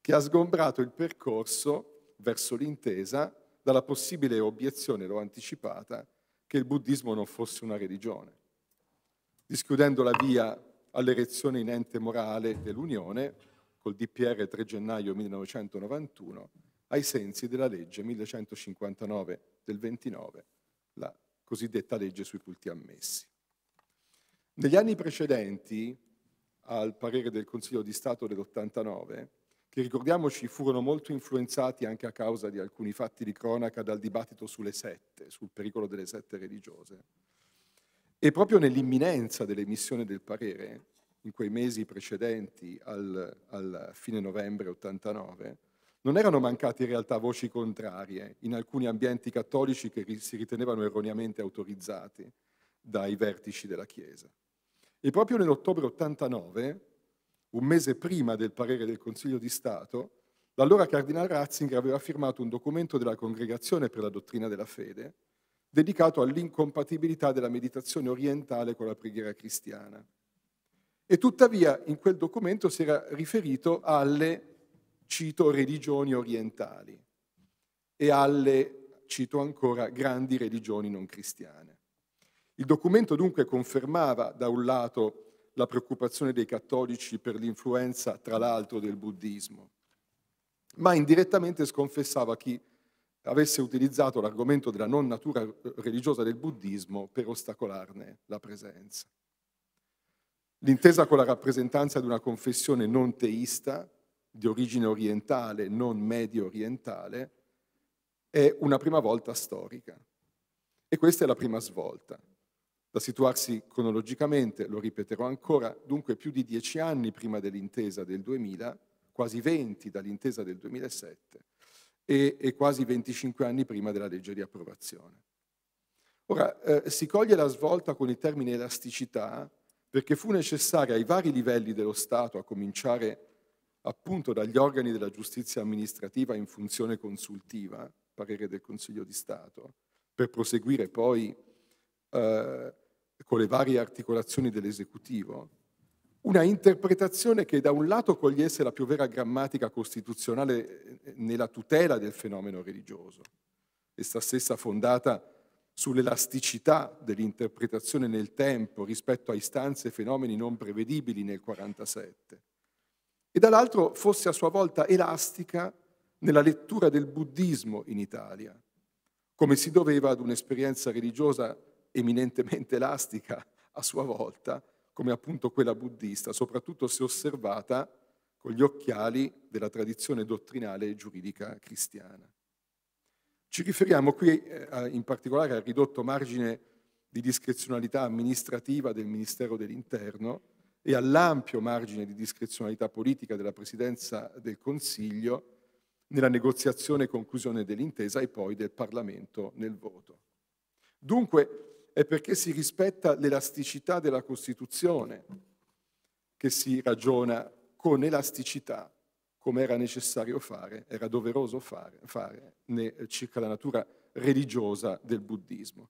che ha sgombrato il percorso verso l'intesa dalla possibile obiezione, l'ho anticipata, che il buddismo non fosse una religione, dischiudendo la via all'erezione in ente morale dell'Unione col DPR 3 gennaio 1991 ai sensi della legge 1159 del 29, la cosiddetta legge sui culti ammessi. Negli anni precedenti al parere del Consiglio di Stato dell'89, che ricordiamoci furono molto influenzati anche a causa di alcuni fatti di cronaca dal dibattito sulle sette, sul pericolo delle sette religiose, e proprio nell'imminenza dell'emissione del parere, in quei mesi precedenti al, al fine novembre 89, non erano mancate in realtà voci contrarie in alcuni ambienti cattolici che si ritenevano erroneamente autorizzati dai vertici della Chiesa. E proprio nell'ottobre 89, un mese prima del parere del Consiglio di Stato, l'allora Cardinal Ratzinger aveva firmato un documento della Congregazione per la Dottrina della Fede dedicato all'incompatibilità della meditazione orientale con la preghiera cristiana. E tuttavia in quel documento si era riferito alle, cito, religioni orientali e alle, cito ancora, grandi religioni non cristiane. Il documento dunque confermava da un lato la preoccupazione dei cattolici per l'influenza, tra l'altro, del buddismo, ma indirettamente sconfessava chi avesse utilizzato l'argomento della non natura religiosa del buddismo per ostacolarne la presenza. L'intesa con la rappresentanza di una confessione non teista, di origine orientale, non medio orientale, è una prima volta storica. E questa è la prima svolta. Da situarsi cronologicamente, lo ripeterò ancora, dunque più di dieci anni prima dell'intesa del 2000, quasi venti dall'intesa del 2007 e, e quasi 25 anni prima della legge di approvazione. Ora, eh, si coglie la svolta con il termine elasticità perché fu necessaria ai vari livelli dello Stato, a cominciare appunto dagli organi della giustizia amministrativa in funzione consultiva, parere del Consiglio di Stato, per proseguire poi eh, con le varie articolazioni dell'esecutivo, una interpretazione che da un lato cogliesse la più vera grammatica costituzionale eh, nella tutela del fenomeno religioso, essa stessa fondata sull'elasticità dell'interpretazione nel tempo rispetto a istanze e fenomeni non prevedibili nel 47 e dall'altro fosse a sua volta elastica nella lettura del buddismo in Italia, come si doveva ad un'esperienza religiosa eminentemente elastica a sua volta, come appunto quella buddista, soprattutto se osservata con gli occhiali della tradizione dottrinale e giuridica cristiana. Ci riferiamo qui eh, in particolare al ridotto margine di discrezionalità amministrativa del Ministero dell'Interno e all'ampio margine di discrezionalità politica della Presidenza del Consiglio nella negoziazione e conclusione dell'intesa e poi del Parlamento nel voto. Dunque è perché si rispetta l'elasticità della Costituzione che si ragiona con elasticità come era necessario fare, era doveroso fare, fare né, eh, circa la natura religiosa del buddismo.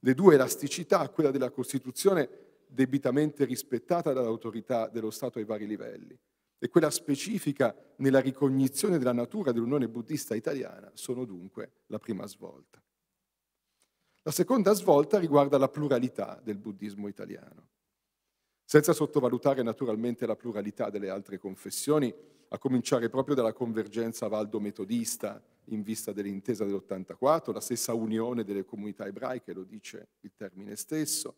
Le due elasticità, quella della Costituzione debitamente rispettata dall'autorità dello Stato ai vari livelli e quella specifica nella ricognizione della natura dell'Unione Buddista italiana sono dunque la prima svolta. La seconda svolta riguarda la pluralità del buddismo italiano senza sottovalutare naturalmente la pluralità delle altre confessioni, a cominciare proprio dalla convergenza valdo-metodista in vista dell'intesa dell'84, la stessa unione delle comunità ebraiche, lo dice il termine stesso.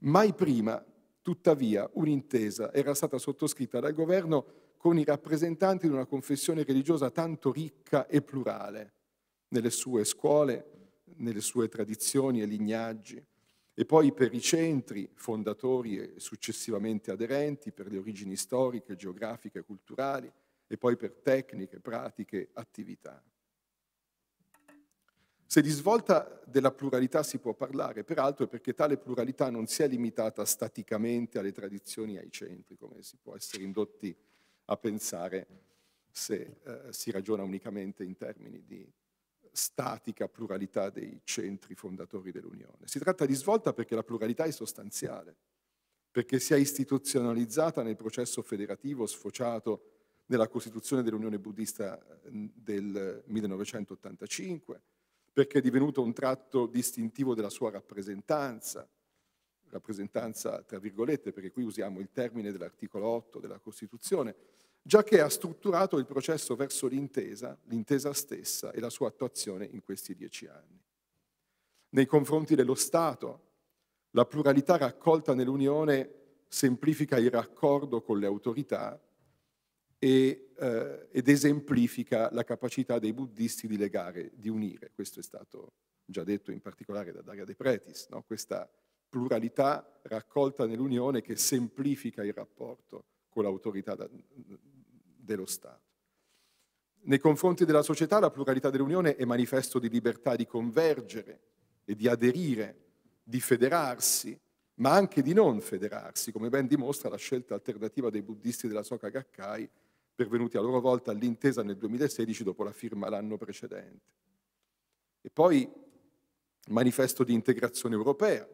Mai prima, tuttavia, un'intesa era stata sottoscritta dal governo con i rappresentanti di una confessione religiosa tanto ricca e plurale, nelle sue scuole, nelle sue tradizioni e lignaggi e poi per i centri fondatori e successivamente aderenti, per le origini storiche, geografiche culturali, e poi per tecniche, pratiche, attività. Se di svolta della pluralità si può parlare, peraltro è perché tale pluralità non si è limitata staticamente alle tradizioni e ai centri, come si può essere indotti a pensare se eh, si ragiona unicamente in termini di statica pluralità dei centri fondatori dell'Unione. Si tratta di svolta perché la pluralità è sostanziale, perché si è istituzionalizzata nel processo federativo sfociato nella Costituzione dell'Unione Buddista eh, del 1985, perché è divenuto un tratto distintivo della sua rappresentanza, rappresentanza tra virgolette, perché qui usiamo il termine dell'articolo 8 della Costituzione, già che ha strutturato il processo verso l'intesa, l'intesa stessa e la sua attuazione in questi dieci anni. Nei confronti dello Stato, la pluralità raccolta nell'Unione semplifica il raccordo con le autorità e, eh, ed esemplifica la capacità dei buddisti di legare, di unire. Questo è stato già detto in particolare da Daria De Pretis, no? questa pluralità raccolta nell'Unione che semplifica il rapporto con l'autorità dello Stato. Nei confronti della società la pluralità dell'Unione è manifesto di libertà di convergere e di aderire, di federarsi, ma anche di non federarsi, come ben dimostra la scelta alternativa dei buddisti della Soka Gakkai, pervenuti a loro volta all'intesa nel 2016 dopo la firma l'anno precedente. E poi manifesto di integrazione europea,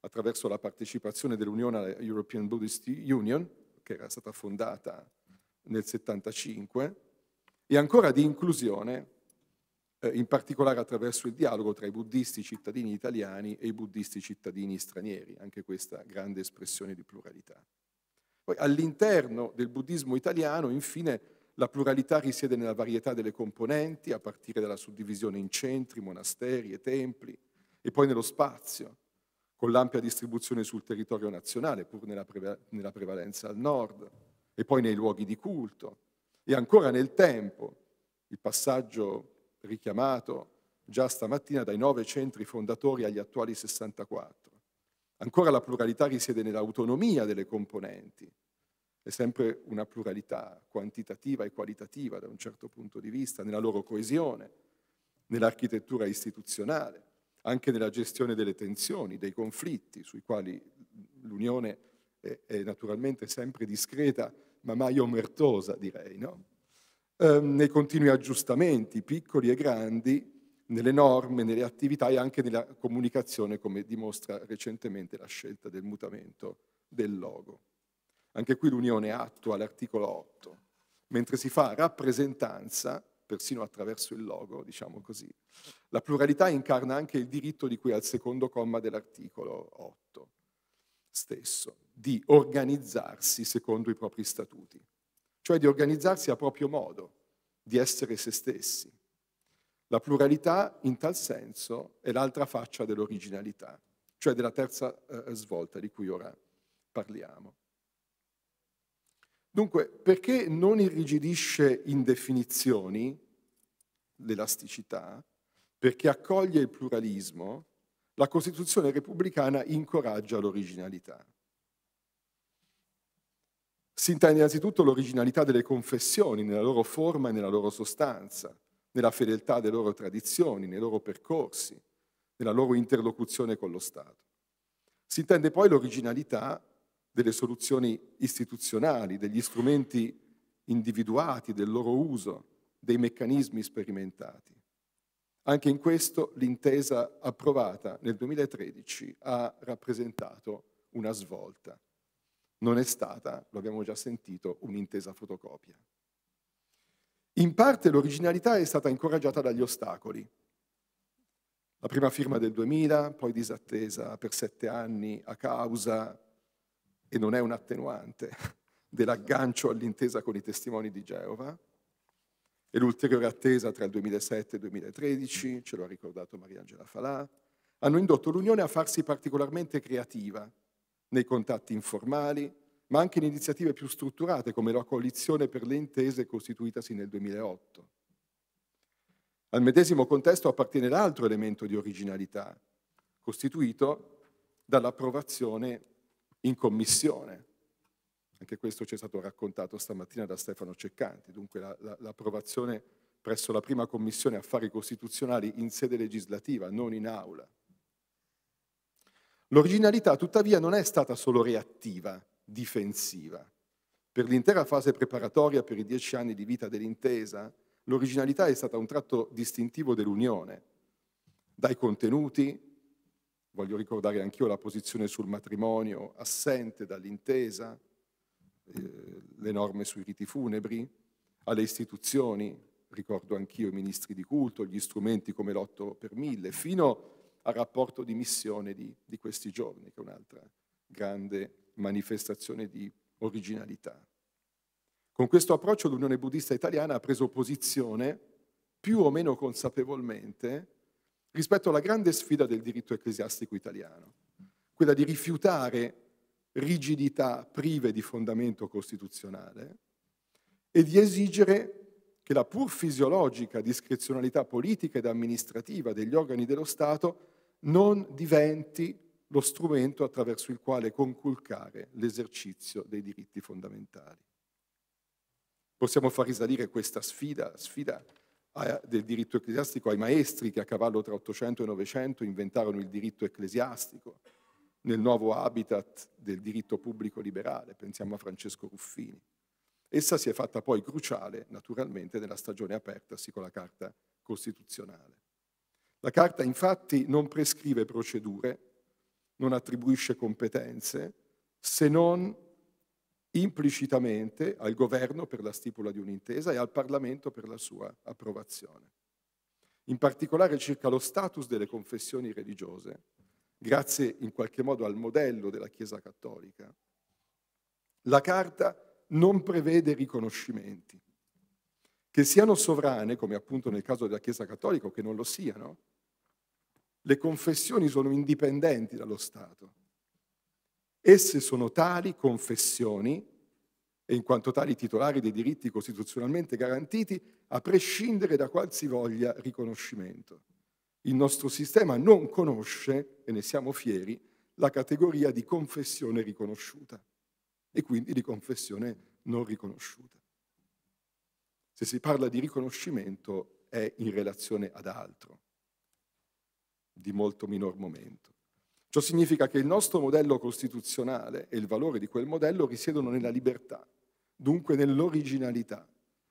attraverso la partecipazione dell'Unione alla European Buddhist Union, che era stata fondata nel 75 e ancora di inclusione, eh, in particolare attraverso il dialogo tra i buddisti cittadini italiani e i buddisti cittadini stranieri, anche questa grande espressione di pluralità. Poi all'interno del buddismo italiano, infine, la pluralità risiede nella varietà delle componenti, a partire dalla suddivisione in centri, monasteri e templi, e poi nello spazio, con l'ampia distribuzione sul territorio nazionale, pur nella, prevalenza al nord, e poi nei luoghi di culto e ancora nel tempo, il passaggio richiamato già stamattina dai nove centri fondatori agli attuali 64. Ancora la pluralità risiede nell'autonomia delle componenti, è sempre una pluralità quantitativa e qualitativa da un certo punto di vista, nella loro coesione, nell'architettura istituzionale, anche nella gestione delle tensioni, dei conflitti sui quali l'Unione e, e naturalmente sempre discreta, ma mai omertosa, direi, no? eh, nei continui aggiustamenti, piccoli e grandi, nelle norme, nelle attività e anche nella comunicazione, come dimostra recentemente la scelta del mutamento del logo. Anche qui l'Unione attua l'articolo 8, mentre si fa rappresentanza, persino attraverso il logo, diciamo così. La pluralità incarna anche il diritto di cui al secondo comma dell'articolo 8 stesso di organizzarsi secondo i propri statuti, cioè di organizzarsi a proprio modo, di essere se stessi. La pluralità, in tal senso, è l'altra faccia dell'originalità, cioè della terza eh, svolta di cui ora parliamo. Dunque, perché non irrigidisce in definizioni l'elasticità, perché accoglie il pluralismo, la Costituzione repubblicana incoraggia l'originalità. Si intende innanzitutto l'originalità delle confessioni nella loro forma e nella loro sostanza, nella fedeltà delle loro tradizioni, nei loro percorsi, nella loro interlocuzione con lo Stato. Si intende poi l'originalità delle soluzioni istituzionali, degli strumenti individuati, del loro uso, dei meccanismi sperimentati. Anche in questo l'intesa approvata nel 2013 ha rappresentato una svolta non è stata, lo abbiamo già sentito, un'intesa fotocopia. In parte l'originalità è stata incoraggiata dagli ostacoli. La prima firma del 2000, poi disattesa per sette anni a causa, e non è un attenuante, dell'aggancio all'intesa con i testimoni di Geova, e l'ulteriore attesa tra il 2007 e il 2013, ce lo ha ricordato Mariangela Falà, hanno indotto l'Unione a farsi particolarmente creativa nei contatti informali, ma anche in iniziative più strutturate come la coalizione per le intese costituitasi nel 2008. Al medesimo contesto appartiene l'altro elemento di originalità, costituito dall'approvazione in commissione. Anche questo ci è stato raccontato stamattina da Stefano Ceccanti, dunque l'approvazione la, la, presso la prima commissione affari costituzionali in sede legislativa, non in aula. L'originalità tuttavia non è stata solo reattiva, difensiva. Per l'intera fase preparatoria, per i dieci anni di vita dell'intesa, l'originalità è stata un tratto distintivo dell'Unione. Dai contenuti, voglio ricordare anch'io la posizione sul matrimonio assente dall'intesa, eh, le norme sui riti funebri, alle istituzioni, ricordo anch'io i ministri di culto, gli strumenti come l'otto per mille, fino al rapporto di missione di, di questi giorni, che è un'altra grande manifestazione di originalità. Con questo approccio l'Unione Buddista Italiana ha preso posizione, più o meno consapevolmente, rispetto alla grande sfida del diritto ecclesiastico italiano, quella di rifiutare rigidità prive di fondamento costituzionale e di esigere che la pur fisiologica discrezionalità politica ed amministrativa degli organi dello Stato non diventi lo strumento attraverso il quale conculcare l'esercizio dei diritti fondamentali. Possiamo far risalire questa sfida, sfida eh, del diritto ecclesiastico ai maestri che a cavallo tra 800 e 900 inventarono il diritto ecclesiastico nel nuovo habitat del diritto pubblico liberale, pensiamo a Francesco Ruffini. Essa si è fatta poi cruciale, naturalmente, nella stagione apertasi con la Carta Costituzionale. La Carta infatti non prescrive procedure, non attribuisce competenze, se non implicitamente al governo per la stipula di un'intesa e al Parlamento per la sua approvazione. In particolare circa lo status delle confessioni religiose, grazie in qualche modo al modello della Chiesa cattolica, la Carta non prevede riconoscimenti, che siano sovrane, come appunto nel caso della Chiesa cattolica, o che non lo siano, le confessioni sono indipendenti dallo Stato. Esse sono tali confessioni e in quanto tali titolari dei diritti costituzionalmente garantiti a prescindere da qualsivoglia riconoscimento. Il nostro sistema non conosce, e ne siamo fieri, la categoria di confessione riconosciuta e quindi di confessione non riconosciuta. Se si parla di riconoscimento è in relazione ad altro di molto minor momento. Ciò significa che il nostro modello costituzionale e il valore di quel modello risiedono nella libertà, dunque nell'originalità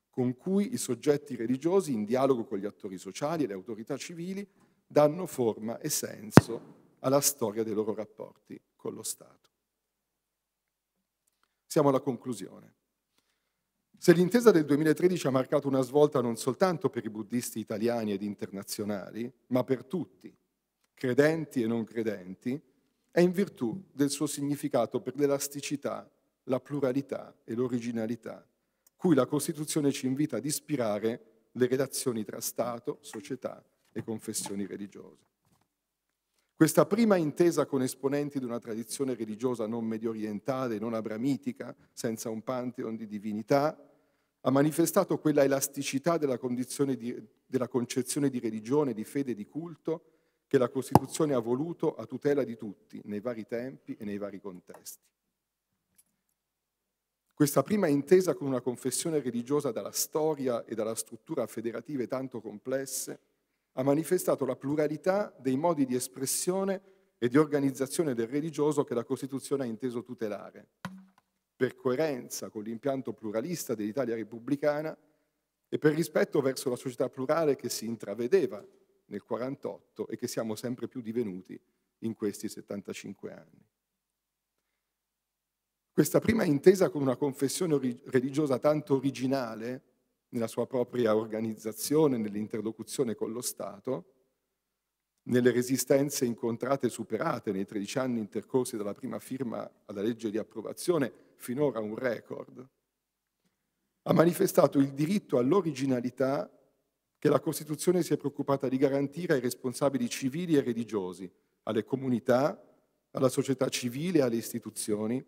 con cui i soggetti religiosi, in dialogo con gli attori sociali e le autorità civili, danno forma e senso alla storia dei loro rapporti con lo Stato. Siamo alla conclusione. Se l'intesa del 2013 ha marcato una svolta non soltanto per i buddisti italiani ed internazionali, ma per tutti, credenti e non credenti, è in virtù del suo significato per l'elasticità, la pluralità e l'originalità, cui la Costituzione ci invita ad ispirare le relazioni tra Stato, società e confessioni religiose. Questa prima intesa con esponenti di una tradizione religiosa non mediorientale, non abramitica, senza un pantheon di divinità, ha manifestato quella elasticità della, di, della concezione di religione, di fede e di culto che la Costituzione ha voluto a tutela di tutti, nei vari tempi e nei vari contesti. Questa prima intesa con una confessione religiosa dalla storia e dalla struttura federative tanto complesse ha manifestato la pluralità dei modi di espressione e di organizzazione del religioso che la Costituzione ha inteso tutelare. Per coerenza con l'impianto pluralista dell'Italia repubblicana e per rispetto verso la società plurale che si intravedeva nel 48 e che siamo sempre più divenuti in questi 75 anni. Questa prima intesa con una confessione religiosa tanto originale nella sua propria organizzazione, nell'interlocuzione con lo Stato, nelle resistenze incontrate e superate nei 13 anni intercorsi dalla prima firma alla legge di approvazione, finora un record, ha manifestato il diritto all'originalità che la Costituzione si è preoccupata di garantire ai responsabili civili e religiosi, alle comunità, alla società civile e alle istituzioni,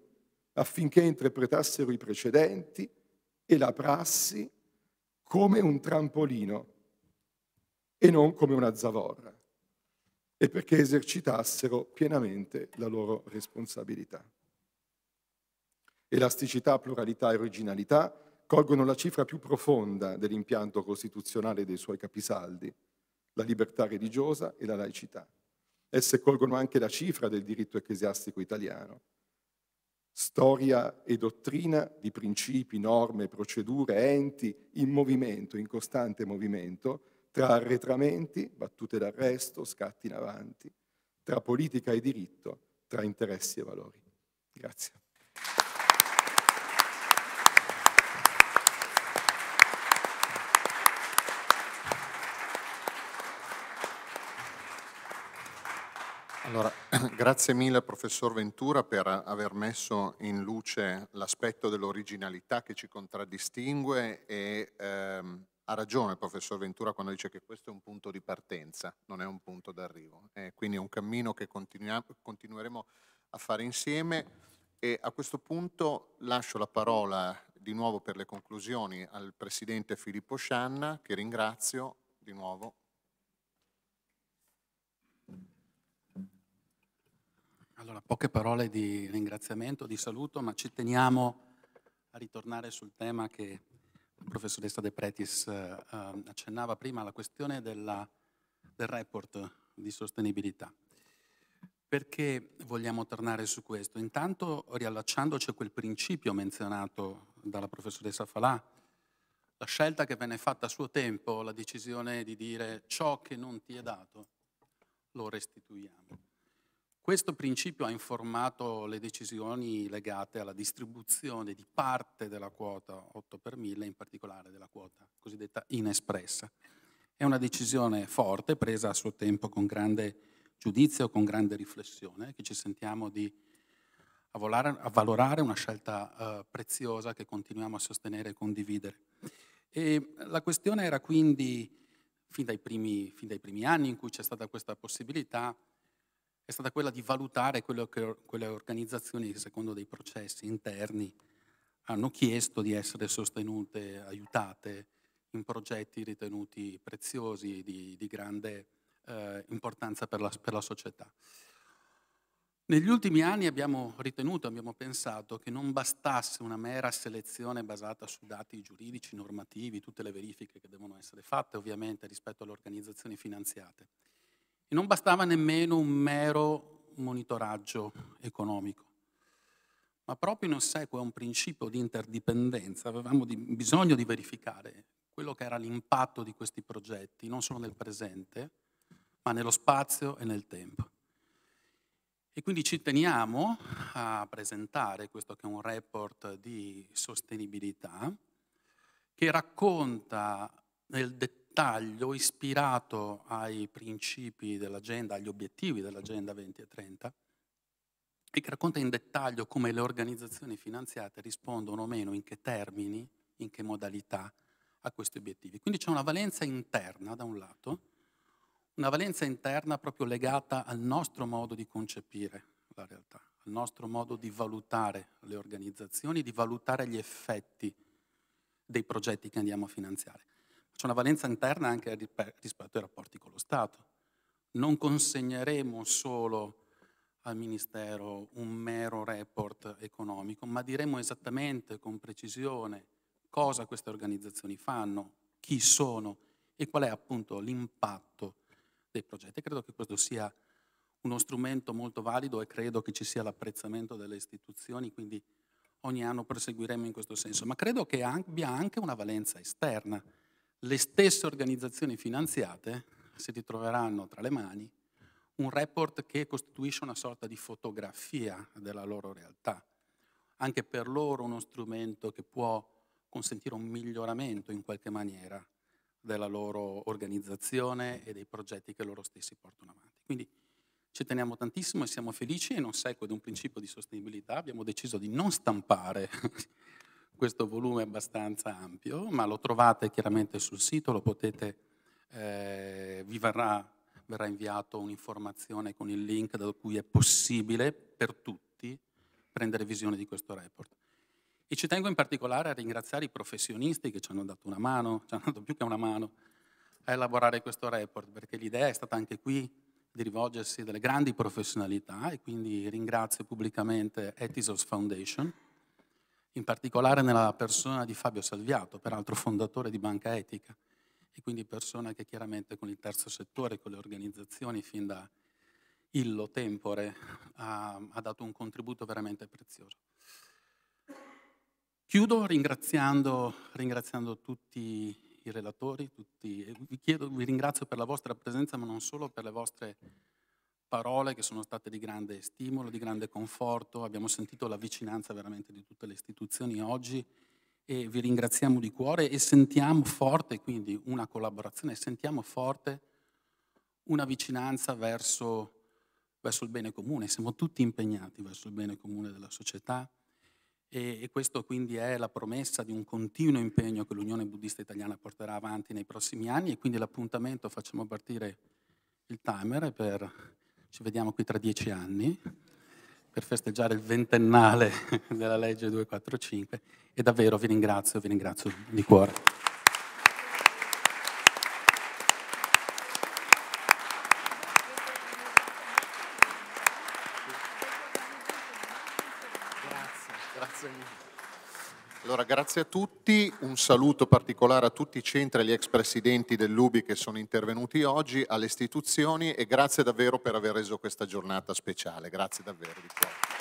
affinché interpretassero i precedenti e la prassi come un trampolino e non come una zavorra, e perché esercitassero pienamente la loro responsabilità. Elasticità, pluralità e originalità colgono la cifra più profonda dell'impianto costituzionale dei suoi capisaldi, la libertà religiosa e la laicità. Esse colgono anche la cifra del diritto ecclesiastico italiano. Storia e dottrina di principi, norme, procedure, enti in movimento, in costante movimento, tra arretramenti, battute d'arresto, scatti in avanti, tra politica e diritto, tra interessi e valori. Grazie. Allora, grazie mille professor Ventura per aver messo in luce l'aspetto dell'originalità che ci contraddistingue e ehm, ha ragione professor Ventura quando dice che questo è un punto di partenza, non è un punto d'arrivo. Eh, quindi è un cammino che continueremo a fare insieme e a questo punto lascio la parola di nuovo per le conclusioni al presidente Filippo Scianna, che ringrazio di nuovo Allora, poche parole di ringraziamento, di saluto, ma ci teniamo a ritornare sul tema che la professoressa De Pretis eh, eh, accennava prima, la questione della, del report di sostenibilità. Perché vogliamo tornare su questo? Intanto riallacciandoci a quel principio menzionato dalla professoressa Falà, la scelta che venne fatta a suo tempo, la decisione di dire ciò che non ti è dato, lo restituiamo. Questo principio ha informato le decisioni legate alla distribuzione di parte della quota 8 per 1000, in particolare della quota cosiddetta inespressa. È una decisione forte, presa a suo tempo con grande giudizio, con grande riflessione, che ci sentiamo di avvalorare, una scelta eh, preziosa che continuiamo a sostenere e condividere. E la questione era quindi, fin dai primi, fin dai primi anni in cui c'è stata questa possibilità, è stata quella di valutare quello che quelle organizzazioni che secondo dei processi interni hanno chiesto di essere sostenute, aiutate in progetti ritenuti preziosi, di, di grande eh, importanza per la, per la società. Negli ultimi anni abbiamo ritenuto, abbiamo pensato che non bastasse una mera selezione basata su dati giuridici, normativi, tutte le verifiche che devono essere fatte ovviamente rispetto alle organizzazioni finanziate, e non bastava nemmeno un mero monitoraggio economico. Ma proprio in ossequio a un principio di interdipendenza avevamo di, bisogno di verificare quello che era l'impatto di questi progetti, non solo nel presente, ma nello spazio e nel tempo. E quindi ci teniamo a presentare questo che è un report di sostenibilità che racconta nel dettaglio dettaglio ispirato ai principi dell'agenda, agli obiettivi dell'agenda 2030 e che racconta in dettaglio come le organizzazioni finanziate rispondono o meno, in che termini, in che modalità a questi obiettivi. Quindi c'è una valenza interna da un lato, una valenza interna proprio legata al nostro modo di concepire la realtà, al nostro modo di valutare le organizzazioni, di valutare gli effetti dei progetti che andiamo a finanziare c'è una valenza interna anche rispetto ai rapporti con lo Stato. Non consegneremo solo al Ministero un mero report economico, ma diremo esattamente con precisione cosa queste organizzazioni fanno, chi sono e qual è appunto l'impatto dei progetti. Credo che questo sia uno strumento molto valido e credo che ci sia l'apprezzamento delle istituzioni, quindi ogni anno proseguiremo in questo senso, ma credo che abbia anche una valenza esterna le stesse organizzazioni finanziate si ritroveranno tra le mani un report che costituisce una sorta di fotografia della loro realtà, anche per loro uno strumento che può consentire un miglioramento in qualche maniera della loro organizzazione e dei progetti che loro stessi portano avanti. Quindi ci teniamo tantissimo e siamo felici e non segue di un principio di sostenibilità, abbiamo deciso di non stampare questo volume è abbastanza ampio, ma lo trovate chiaramente sul sito, lo potete, eh, vi verrà, verrà inviato un'informazione con il link da cui è possibile per tutti prendere visione di questo report. E ci tengo in particolare a ringraziare i professionisti che ci hanno dato una mano, ci hanno dato più che una mano, a elaborare questo report, perché l'idea è stata anche qui di rivolgersi a delle grandi professionalità e quindi ringrazio pubblicamente Etisos Foundation, in particolare nella persona di Fabio Salviato, peraltro fondatore di Banca Etica, e quindi persona che chiaramente con il terzo settore, con le organizzazioni, fin da illo tempore, ha, ha dato un contributo veramente prezioso. Chiudo ringraziando, ringraziando tutti i relatori, tutti, vi, chiedo, vi ringrazio per la vostra presenza, ma non solo per le vostre parole che sono state di grande stimolo, di grande conforto, abbiamo sentito la vicinanza veramente di tutte le istituzioni oggi e vi ringraziamo di cuore e sentiamo forte quindi una collaborazione, sentiamo forte una vicinanza verso, verso il bene comune, siamo tutti impegnati verso il bene comune della società e, e questo quindi è la promessa di un continuo impegno che l'Unione Buddista Italiana porterà avanti nei prossimi anni e quindi l'appuntamento facciamo partire il timer per ci vediamo qui tra dieci anni per festeggiare il ventennale della legge 245 e davvero vi ringrazio, vi ringrazio di cuore. grazie a tutti, un saluto particolare a tutti i centri e gli ex presidenti dell'UBI che sono intervenuti oggi, alle istituzioni e grazie davvero per aver reso questa giornata speciale. Grazie davvero.